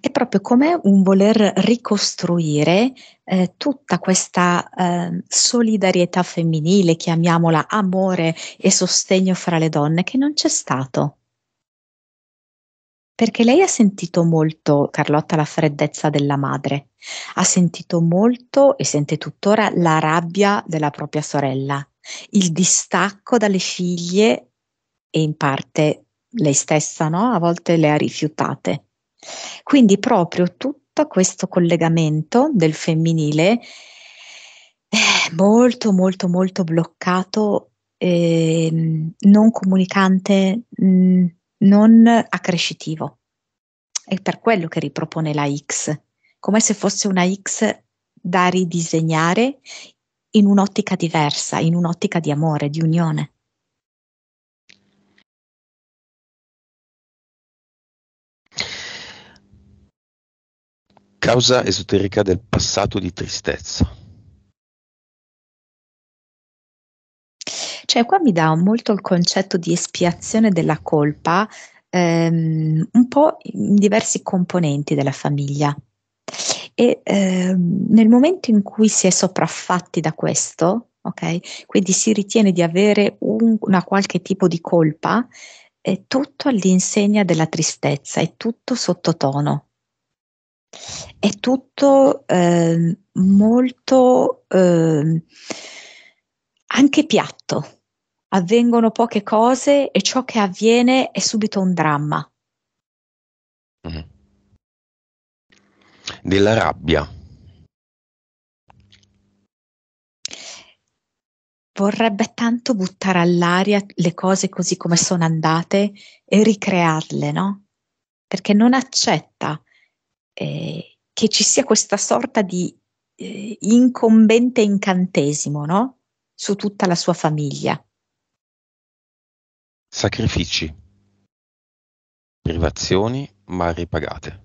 è proprio come un voler ricostruire eh, tutta questa eh, solidarietà femminile, chiamiamola amore e sostegno fra le donne, che non c'è stato. Perché lei ha sentito molto, Carlotta, la freddezza della madre, ha sentito molto e sente tuttora la rabbia della propria sorella, il distacco dalle figlie e in parte lei stessa, no? A volte le ha rifiutate quindi proprio tutto questo collegamento del femminile è eh, molto molto molto bloccato, eh, non comunicante, mh, mm, non accrescitivo. È per quello che ripropone la X, come se fosse una X da ridisegnare in un'ottica diversa, in un'ottica di amore, di unione. Causa esoterica del passato di tristezza. Cioè, qua mi dà molto il concetto di espiazione della colpa, ehm, un po' in diversi componenti della famiglia. E ehm, nel momento in cui si è sopraffatti da questo, Okay? Quindi si ritiene di avere un, una qualche tipo di colpa, è eh, tutto all'insegna della tristezza, è tutto sottotono. È tutto, ehm, molto, ehm, anche piatto. Avvengono poche cose e ciò che avviene è subito un dramma. Mh. Mm-hmm. Della rabbia. Vorrebbe tanto buttare all'aria le cose così come sono andate e ricrearle, no, perché non accetta eh, che ci sia questa sorta di eh, incombente incantesimo no? su tutta la sua famiglia. Sacrifici, privazioni mal ripagate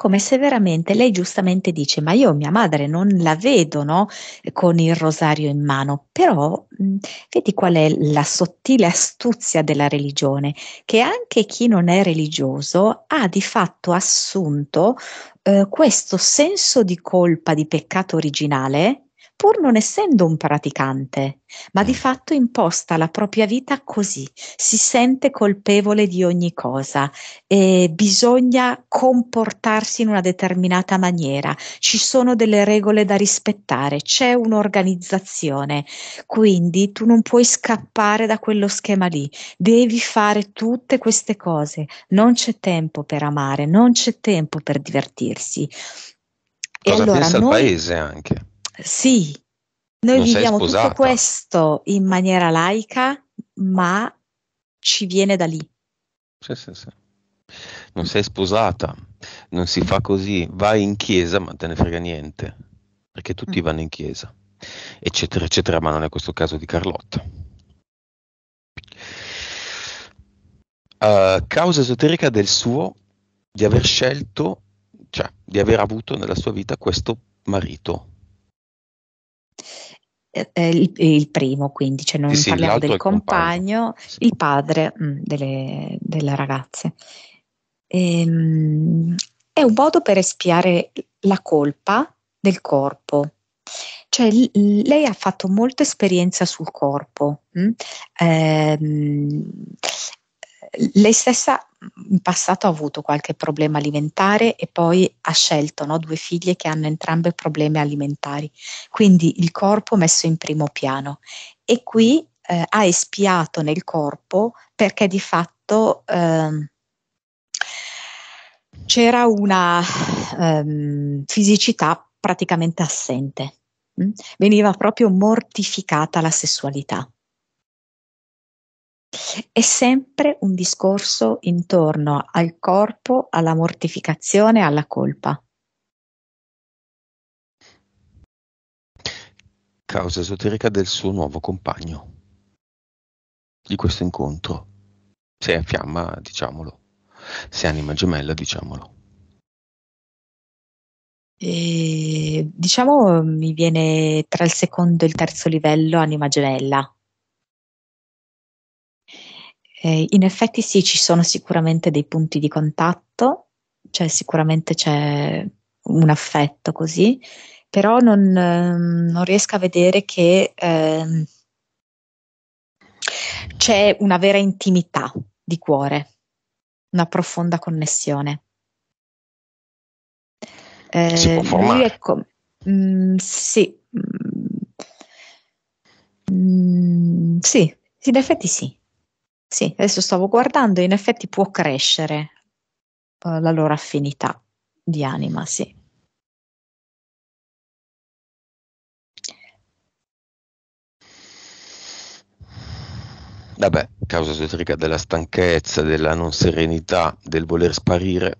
come se veramente lei giustamente dice, ma io mia madre non la vedo no? con il rosario in mano, però mh, vedi qual è la sottile astuzia della religione, che anche chi non è religioso ha di fatto assunto eh, questo senso di colpa, di peccato originale, pur non essendo un praticante, ma di mm. fatto imposta la propria vita così, si sente colpevole di ogni cosa, eh, bisogna comportarsi in una determinata maniera, ci sono delle regole da rispettare, c'è un'organizzazione, quindi tu non puoi scappare da quello schema lì, devi fare tutte queste cose, non c'è tempo per amare, non c'è tempo per divertirsi. Cosa e allora pensa noi, il paese anche? Sì, noi viviamo tutto questo in maniera laica, ma ci viene da lì. Sì, sì, sì. Non sei sposata, non si fa così, vai in chiesa, ma te ne frega niente, perché tutti mm. vanno in chiesa, eccetera, eccetera, ma non è questo il caso di Carlotta. Uh, causa esoterica del suo di aver scelto, cioè di aver avuto nella sua vita questo marito eh, eh, il, eh, il, primo, quindi cioè non sì, parliamo del compagno, compagno sì. il padre mh, mm, delle, delle, ragazze. Ehm, è un modo per espiare la colpa del corpo. Cioè, l- lei ha fatto molta esperienza sul corpo mm? ehm, lei stessa in passato ha avuto qualche problema alimentare e poi ha scelto no, due figlie che hanno entrambe problemi alimentari, quindi il corpo messo in primo piano e qui eh, ha espiato nel corpo perché di fatto eh, c'era una ehm, fisicità praticamente assente, hm? veniva proprio mortificata la sessualità. È sempre un discorso intorno al corpo, alla mortificazione, alla colpa. Causa esoterica del suo nuovo compagno. Di questo incontro. Se è fiamma, diciamolo. Se è anima gemella, diciamolo. E, diciamo mi viene tra il secondo e il terzo livello anima gemella. Eh, in effetti sì, ci sono sicuramente dei punti di contatto, cioè sicuramente c'è un affetto così, però non, ehm, non riesco a vedere che eh, c'è una vera intimità di cuore, una profonda connessione. Eh, si può formare. Ecco, mm, sì. Mm, mm, sì, in effetti sì. Sì, adesso stavo guardando, in effetti può crescere uh, la loro affinità di anima, sì. Vabbè, causa esoterica della stanchezza, della non serenità, del voler sparire,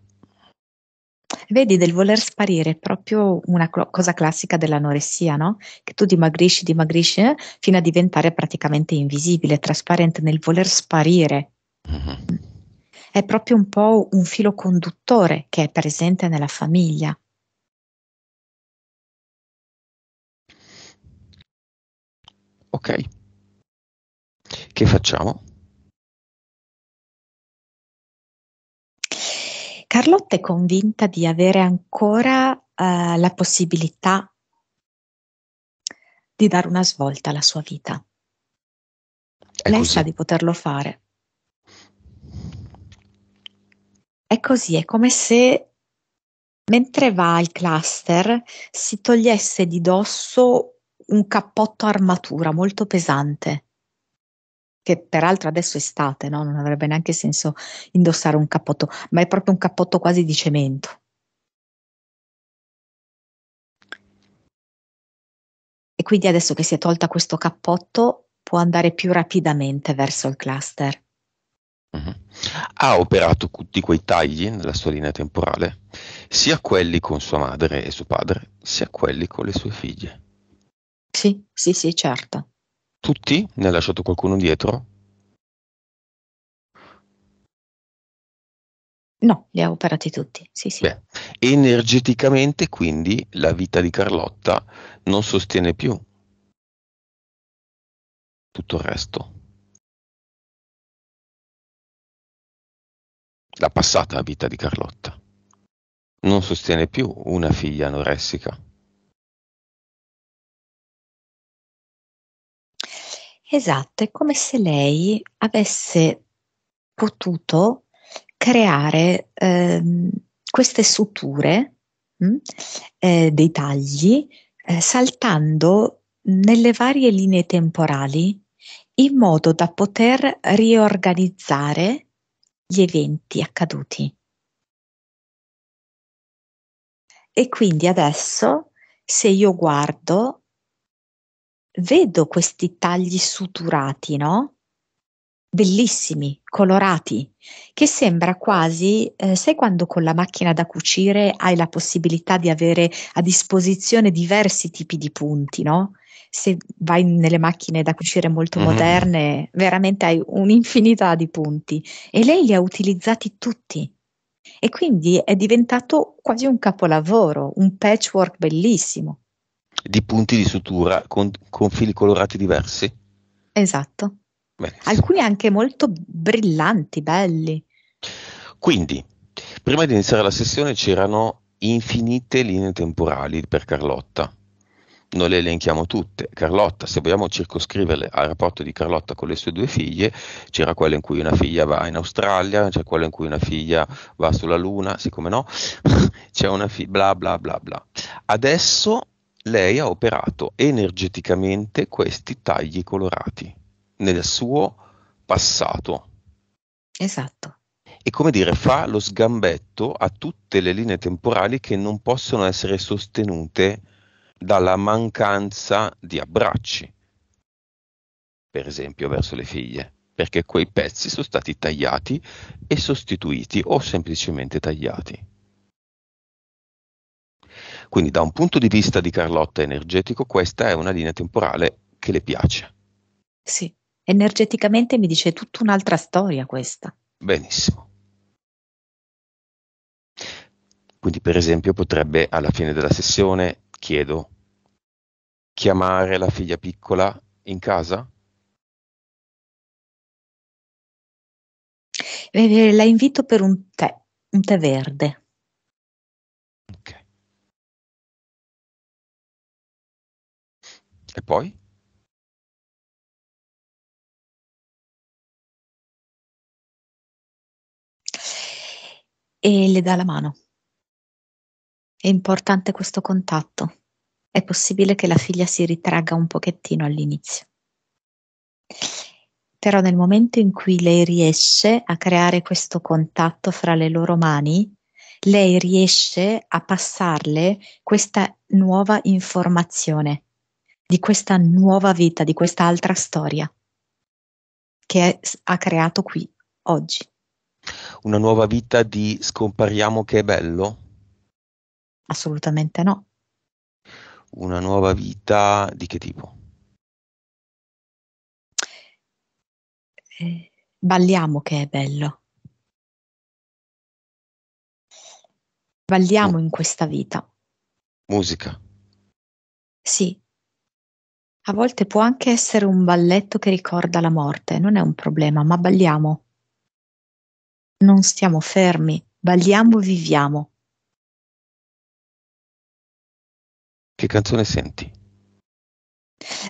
Vedi, del voler sparire è proprio una cl- cosa classica dell'anoressia, no? Che tu dimagrisci, dimagrisci eh, fino a diventare praticamente invisibile, trasparente nel voler sparire. Uh-huh. È proprio un po' un filo conduttore che è presente nella famiglia. Ok. Che facciamo? Carlotta è convinta di avere ancora eh, la possibilità di dare una svolta alla sua vita. È Lei così. sa di poterlo fare. È così, è come se mentre va al cluster si togliesse di dosso un cappotto armatura molto pesante che peraltro adesso è estate, no? non avrebbe neanche senso indossare un cappotto, ma è proprio un cappotto quasi di cemento. E quindi adesso che si è tolta questo cappotto può andare più rapidamente verso il cluster. Mhm. Ha operato tutti quei tagli nella sua linea temporale, sia quelli con sua madre e suo padre, sia quelli con le sue figlie. Sì, sì, sì, certo. Tutti? Ne ha lasciato qualcuno dietro? No, li ha operati tutti, sì, sì. Beh, energeticamente quindi la vita di Carlotta non sostiene più tutto il resto. La passata vita di Carlotta non sostiene più una figlia anoressica. Esatto, è come se lei avesse potuto creare ehm, queste suture, mh, mm, eh, dei tagli, eh, saltando nelle varie linee temporali in modo da poter riorganizzare gli eventi accaduti. E quindi adesso, se io guardo vedo questi tagli suturati, no? Bellissimi, colorati, che sembra quasi, eh, sai quando con la macchina da cucire hai la possibilità di avere a disposizione diversi tipi di punti, no? Se vai nelle macchine da cucire molto mm-hmm. moderne, veramente hai un'infinità di punti e lei li ha utilizzati tutti e quindi è diventato quasi un capolavoro, un patchwork bellissimo di punti di sutura con, con fili colorati diversi. Esatto. Benissimo. Alcuni anche molto brillanti, belli. Quindi, prima di iniziare la sessione c'erano infinite linee temporali per Carlotta. Non le elenchiamo tutte. Carlotta, se vogliamo circoscriverle al rapporto di Carlotta con le sue due figlie, c'era quella in cui una figlia va in Australia, c'è quella in cui una figlia va sulla Luna, siccome no, (laughs) c'è una figlia, bla bla bla bla. Adesso lei ha operato energeticamente questi tagli colorati nel suo passato. Esatto. E come dire, fa lo sgambetto a tutte le linee temporali che non possono essere sostenute dalla mancanza di abbracci, per esempio verso le figlie, perché quei pezzi sono stati tagliati e sostituiti o semplicemente tagliati. Quindi da un punto di vista di Carlotta energetico questa è una linea temporale che le piace. Sì, energeticamente mi dice tutta un'altra storia questa. Benissimo. Quindi per esempio potrebbe alla fine della sessione, chiedo, chiamare la figlia piccola in casa? Eh, la invito per un tè, un tè verde. E poi? E le dà la mano. È importante questo contatto. È possibile che la figlia si ritragga un pochettino all'inizio. Però nel momento in cui lei riesce a creare questo contatto fra le loro mani, lei riesce a passarle questa nuova informazione di questa nuova vita, di questa altra storia che è, ha creato qui oggi. Una nuova vita di scompariamo che è bello? Assolutamente no. Una nuova vita di che tipo? Eh, balliamo che è bello. Balliamo in questa vita. Musica. Sì, a volte può anche essere un balletto che ricorda la morte, non è un problema, ma balliamo. Non stiamo fermi, balliamo, e viviamo. Che canzone senti?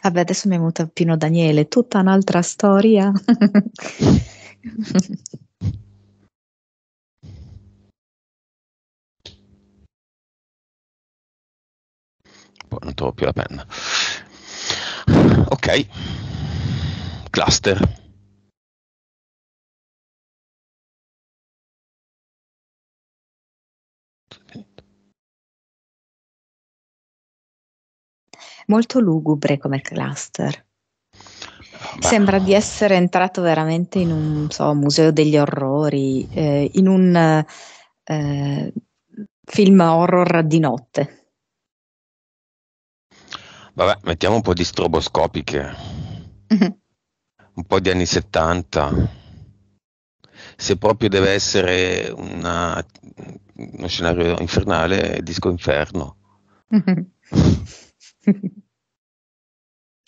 Vabbè, adesso mi è venuto Pino Daniele, tutta un'altra storia. (laughs) Boh, non trovo più la penna ok cluster molto lugubre come cluster. Beh. Sembra di essere entrato veramente in un so, museo degli orrori, eh, in un eh, film horror di notte. Vabbè, mettiamo un po' di stroboscopiche, mm-hmm. un po' di anni 70. Se proprio deve essere una, uno scenario infernale, disco inferno. Mm-hmm. (laughs)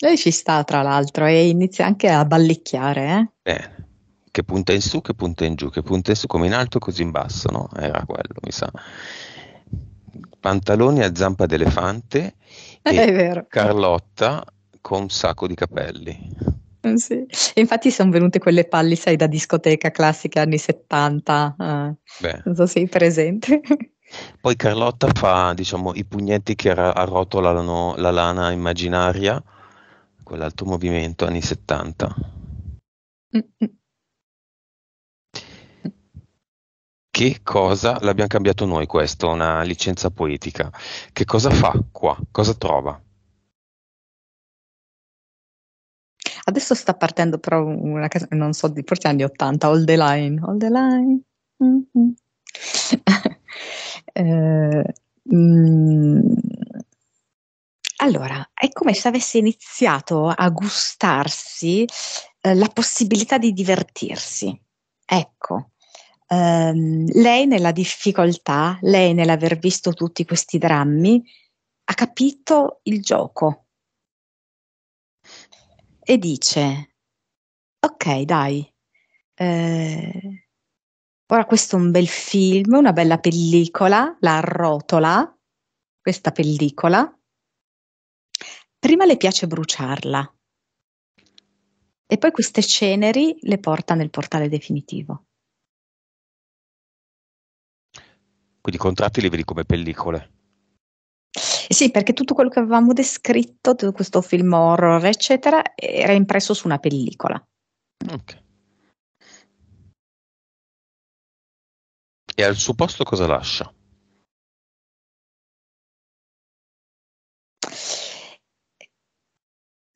Lei ci sta, tra l'altro, e inizia anche a ballicchiare. Eh? Bene. Che punta in su, che punta in giù, che punta in su, come in alto, così in basso, no? Era quello, mi sa. Pantaloni a zampa d'elefante è vero. Carlotta con un sacco di capelli. Eh, sì. infatti sono venute quelle palli, sai, da discoteca classica anni 70. Eh. Non so se sei presente. Poi Carlotta fa, diciamo, i pugnetti che arrotolano la lana immaginaria, quell'altro movimento anni 70. Mm-mm. che cosa l'abbiamo cambiato noi questo, una licenza poetica. Che cosa fa qua? Cosa trova? Adesso sta partendo però una casa, non so, di forse anni 80, All the Line, All the Line. Mm-hmm. (laughs) eh, mm. allora, è come se avesse iniziato a gustarsi eh, la possibilità di divertirsi. Ecco, ehm, lei nella difficoltà, lei nell'aver visto tutti questi drammi, ha capito il gioco e dice, ok dai, eh, ora questo è un bel film, una bella pellicola, la arrotola, questa pellicola, prima le piace bruciarla e poi queste ceneri le porta nel portale definitivo. Quindi i contratti li vedi come pellicole. Eh sì, perché tutto quello che avevamo descritto, questo film horror, eccetera, era impresso su una pellicola. Ok. E al suo posto cosa lascia?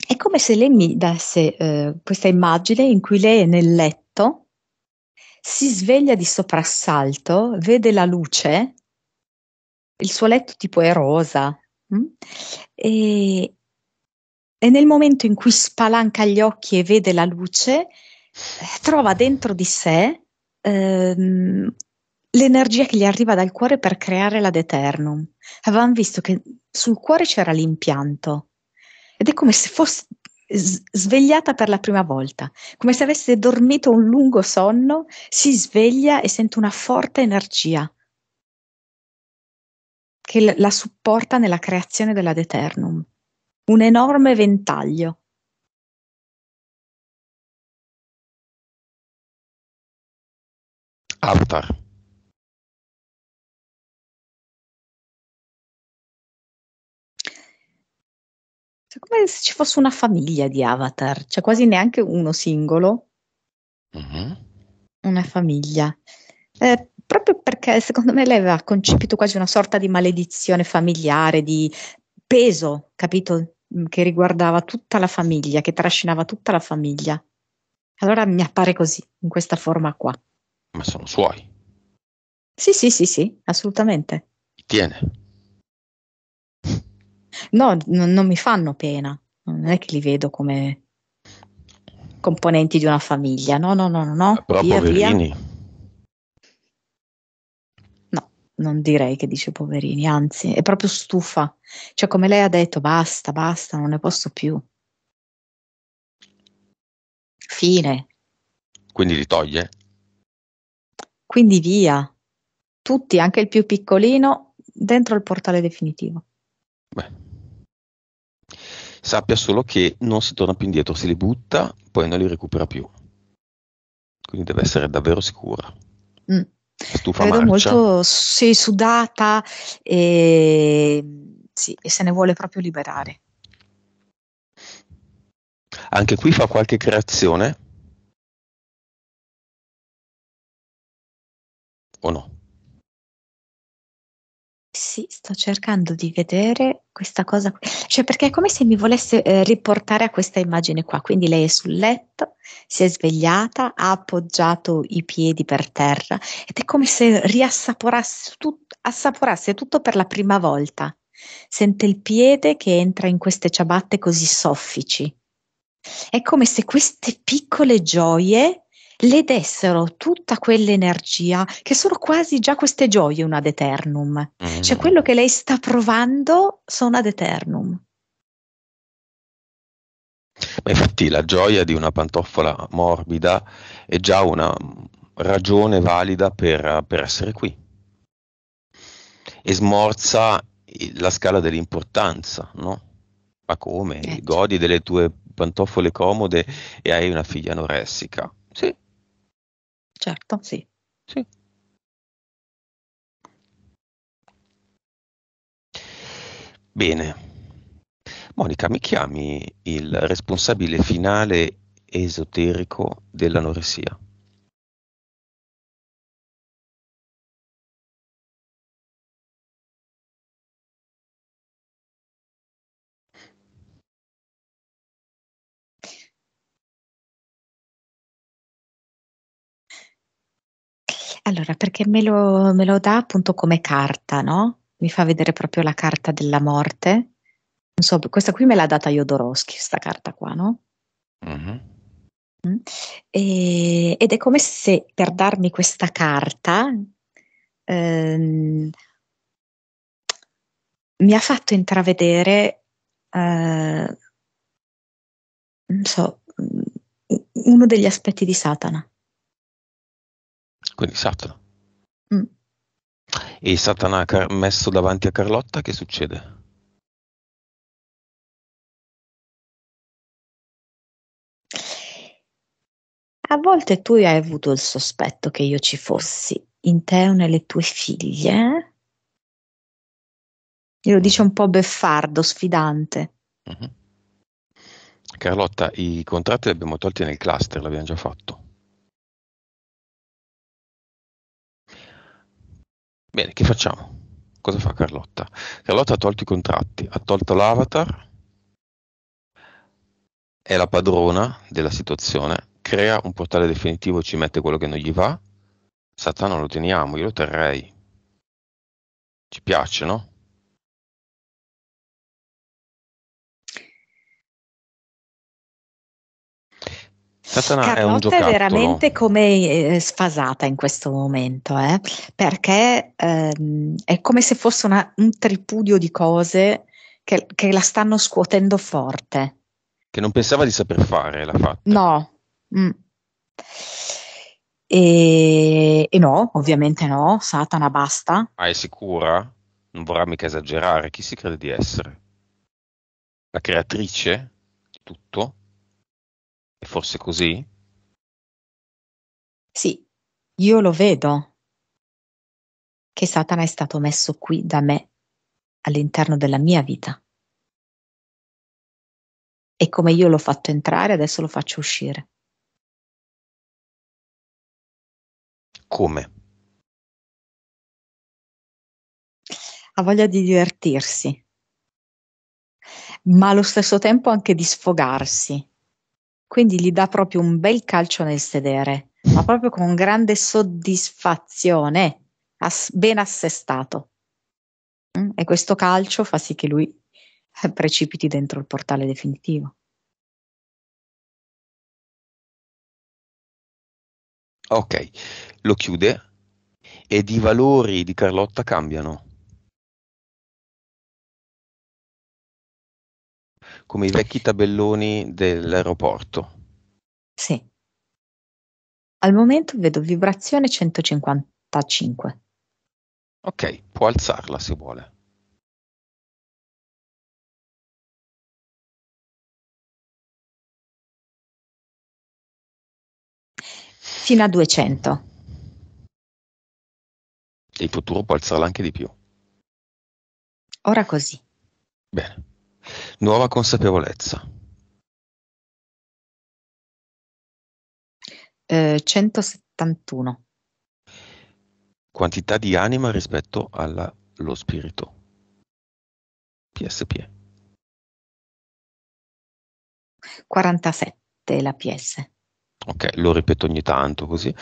È come se lei mi desse eh, questa immagine in cui lei è nel letto si sveglia di soprassalto, vede la luce, il suo letto tipo è rosa mm? e, e nel momento in cui spalanca gli occhi e vede la luce, eh, trova dentro di sé ehm, l'energia che gli arriva dal cuore per creare la Deternum. Avevamo visto che sul cuore c'era l'impianto ed è come se fosse svegliata per la prima volta, come se avesse dormito un lungo sonno, si sveglia e sente una forte energia che la supporta nella creazione della Deternum, un enorme ventaglio. Avatar. cioè, come se ci fosse una famiglia di avatar, cioè quasi neanche uno singolo. Uh-huh. Una famiglia. Eh, proprio perché secondo me lei aveva concepito quasi una sorta di maledizione familiare, di peso, capito? Mm, che riguardava tutta la famiglia, che trascinava tutta la famiglia. Allora mi appare così, in questa forma qua. Ma sono suoi. Sì, sì, sì, sì, assolutamente. Tiene. No, no, non mi fanno pena, non è che li vedo come componenti di una famiglia, no, no, no, no. no. poverini. No, non direi che dice poverini, anzi, è proprio stufa. Cioè, come lei ha detto, basta, basta, non ne posso più. Fine. Quindi li toglie? Quindi via. Tutti, anche il più piccolino, dentro il portale definitivo. Beh sappia solo che non si torna più indietro, se li butta poi non li recupera più. Quindi deve essere davvero sicura. Mm. Stufa Credo marcia. molto, sì, sudata e, sì, e se ne vuole proprio liberare. Anche qui fa qualche creazione? O no? sì, sto cercando di vedere questa cosa, cioè perché è come se mi volesse eh, riportare a questa immagine qua, quindi lei è sul letto, si è svegliata, ha appoggiato i piedi per terra ed è come se riassaporasse tut- assaporasse tutto per la prima volta, sente il piede che entra in queste ciabatte così soffici, è come se queste piccole gioie le dessero tutta quell'energia che sono quasi già queste gioie una ad eternum. Mm. Cioè quello che lei sta provando sono ad eternum. Ma infatti la gioia di una pantofola morbida è già una ragione valida per, per essere qui e smorza la scala dell'importanza, no? Ma come? Eh. Godi certo. delle tue pantofole comode e hai una figlia anoressica. Sì, Certo, sì. Sì. Bene. Monica, mi chiami il responsabile finale esoterico dell'anoressia? Allora, perché me lo me lo dà appunto come carta, no, mi fa vedere proprio la carta della morte. Non so, questa qui me l'ha data Jodorowsky, questa carta qua, no? Mh-mh. Mh, mm. ehm, ed è come se per darmi questa carta, ehm, mi ha fatto intravedere, ehm, non so, mm, uno degli aspetti di Satana. Quindi Satana. Mm. E Satana car- messo davanti a Carlotta, che succede? A volte tu hai avuto il sospetto che io ci fossi in te o nelle tue figlie. Glielo dice un po' beffardo, sfidante. Mm-hmm. Carlotta, i contratti li abbiamo tolti nel cluster, l'abbiamo già fatto. Bene, che facciamo? Cosa fa Carlotta? Carlotta ha tolto i contratti, ha tolto l'avatar, è la padrona della situazione, crea un portale definitivo, ci mette quello che non gli va. Satana lo teniamo, io lo terrei. Ci piace, no? Satana Carlotta è un giocattolo. è veramente come eh, sfasata in questo momento, eh? perché ehm, è come se fosse una, un tripudio di cose che, che, la stanno scuotendo forte. Che non pensava di saper fare, l'ha fatta. No. Mm. E, e, no, ovviamente no, Satana basta. Ma è sicura? Non vorrà mica esagerare, chi si crede di essere? La creatrice di tutto? È forse così? Sì, io lo vedo che Satana è stato messo qui da me, all'interno della mia vita. E come io l'ho fatto entrare, adesso lo faccio uscire. Come? Ha voglia di divertirsi, ma allo stesso tempo anche di sfogarsi. Quindi gli dà proprio un bel calcio nel sedere, ma proprio con grande soddisfazione, ass- ben assestato. Mm, e questo calcio fa sì che lui (laughs) precipiti dentro il portale definitivo. Ok, lo chiude ed i valori di Carlotta cambiano. come i vecchi tabelloni dell'aeroporto. Sì. Al momento vedo vibrazione 155. Ok, può alzarla se vuole. Fino a 200. E in futuro può alzarla anche di più. Ora così. Bene nuova consapevolezza. Eh, 171. Quantità di anima rispetto allo spirito. PSP. 47 la PS ok, lo ripeto ogni tanto così,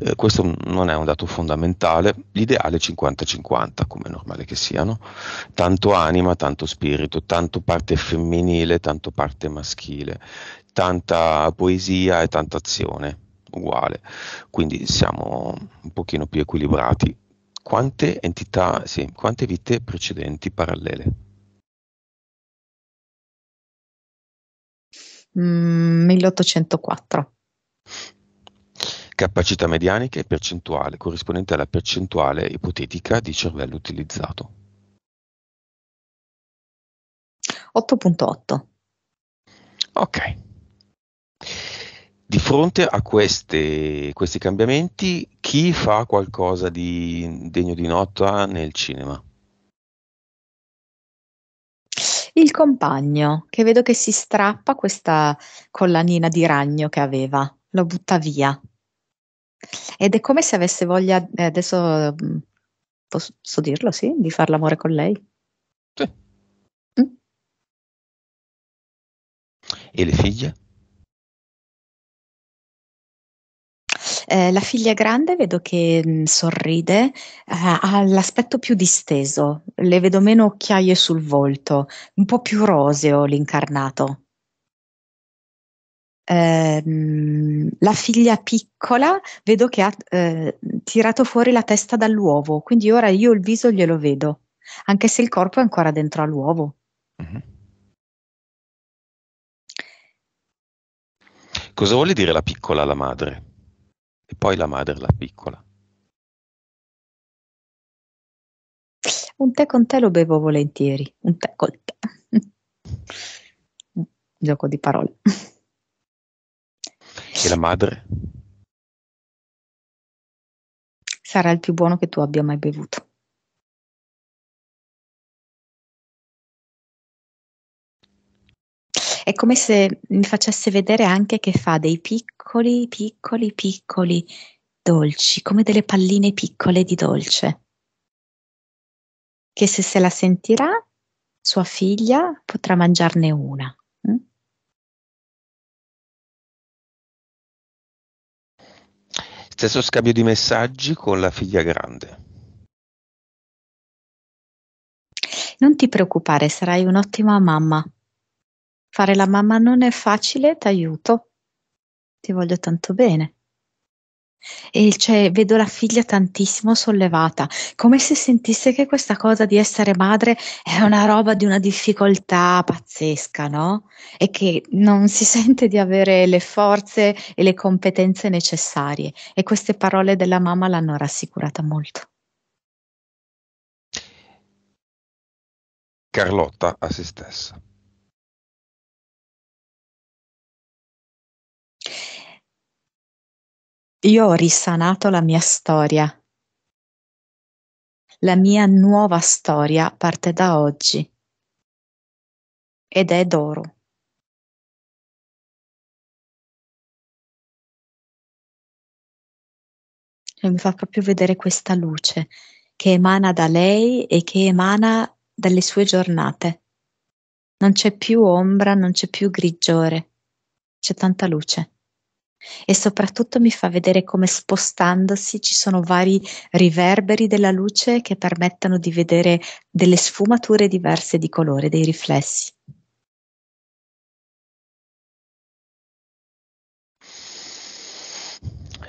eh, questo non è un dato fondamentale, l'ideale è 50-50 come è normale che siano, tanto anima, tanto spirito, tanto parte femminile, tanto parte maschile, tanta poesia e tanta azione, uguale, quindi siamo un pochino più equilibrati. Quante entità, sì, quante vite precedenti parallele? 1804. Mm, Capacità medianica e percentuale, corrispondente alla percentuale ipotetica di cervello utilizzato. 8.8. Ok. Di fronte a queste, questi cambiamenti, chi fa qualcosa di degno di nota nel cinema? Il compagno, che vedo che si strappa questa collanina di ragno che aveva lo butta via. Ed è come se avesse voglia, eh, adesso mm, posso dirlo, sì, di far l'amore con lei. Sì. Mm. E le figlie? Eh, la figlia grande vedo che mh, mm, sorride, eh, ha l'aspetto più disteso, le vedo meno occhiaie sul volto, un po' più roseo l'incarnato. Ehm, la figlia piccola vedo che ha eh, tirato fuori la testa dall'uovo, quindi ora io il viso glielo vedo, anche se il corpo è ancora dentro all'uovo. Mm-hmm. Cosa vuole dire la piccola alla madre? E poi la madre alla piccola? Un tè con te lo bevo volentieri, un tè con te. (laughs) Gioco di parole. (laughs) E la madre? Sarà il più buono che tu abbia mai bevuto. È come se mi facesse vedere anche che fa dei piccoli, piccoli, piccoli dolci, come delle palline piccole di dolce. Che se se la sentirà, sua figlia potrà mangiarne una. Stesso scambio di messaggi con la figlia grande. Non ti preoccupare, sarai un'ottima mamma. Fare la mamma non è facile, t'aiuto. Ti voglio tanto bene. E cioè, vedo la figlia tantissimo sollevata, come se sentisse che questa cosa di essere madre è una roba di una difficoltà pazzesca, no? E che non si sente di avere le forze e le competenze necessarie. E queste parole della mamma l'hanno rassicurata molto. Carlotta a se stessa. Io ho risanato la mia storia. La mia nuova storia parte da oggi ed è d'oro. E mi fa proprio vedere questa luce che emana da lei e che emana dalle sue giornate. Non c'è più ombra, non c'è più grigiore, c'è tanta luce e soprattutto mi fa vedere come spostandosi ci sono vari riverberi della luce che permettono di vedere delle sfumature diverse di colore, dei riflessi.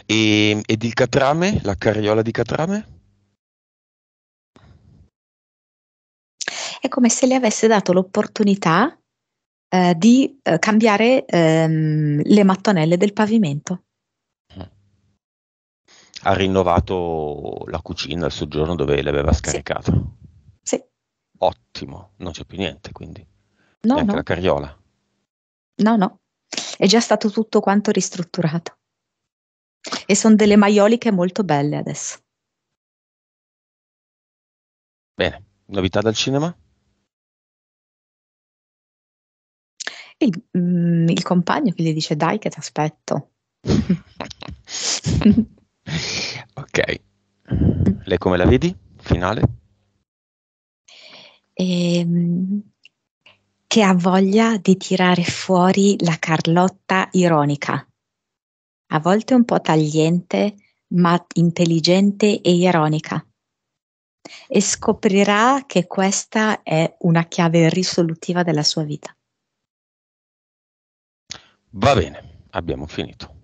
E, ed il catrame, la carriola di catrame? È come se le avesse dato l'opportunità eh, di eh, cambiare ehm, le mattonelle del pavimento. Ha rinnovato la cucina, il soggiorno dove l'aveva scaricata. Sì. sì. Ottimo, non c'è più niente quindi. No, Neanche no. la carriola. No, no, è già stato tutto quanto ristrutturato. E sono delle maioliche molto belle adesso. Bene, novità dal cinema? il, mm, il compagno che gli dice dai che ti aspetto. (laughs) ok. Lei come la vedi? Finale? Ehm, che ha voglia di tirare fuori la Carlotta ironica, a volte un po' tagliente, ma intelligente e ironica. E scoprirà che questa è una chiave risolutiva della sua vita. Va bene, abbiamo finito.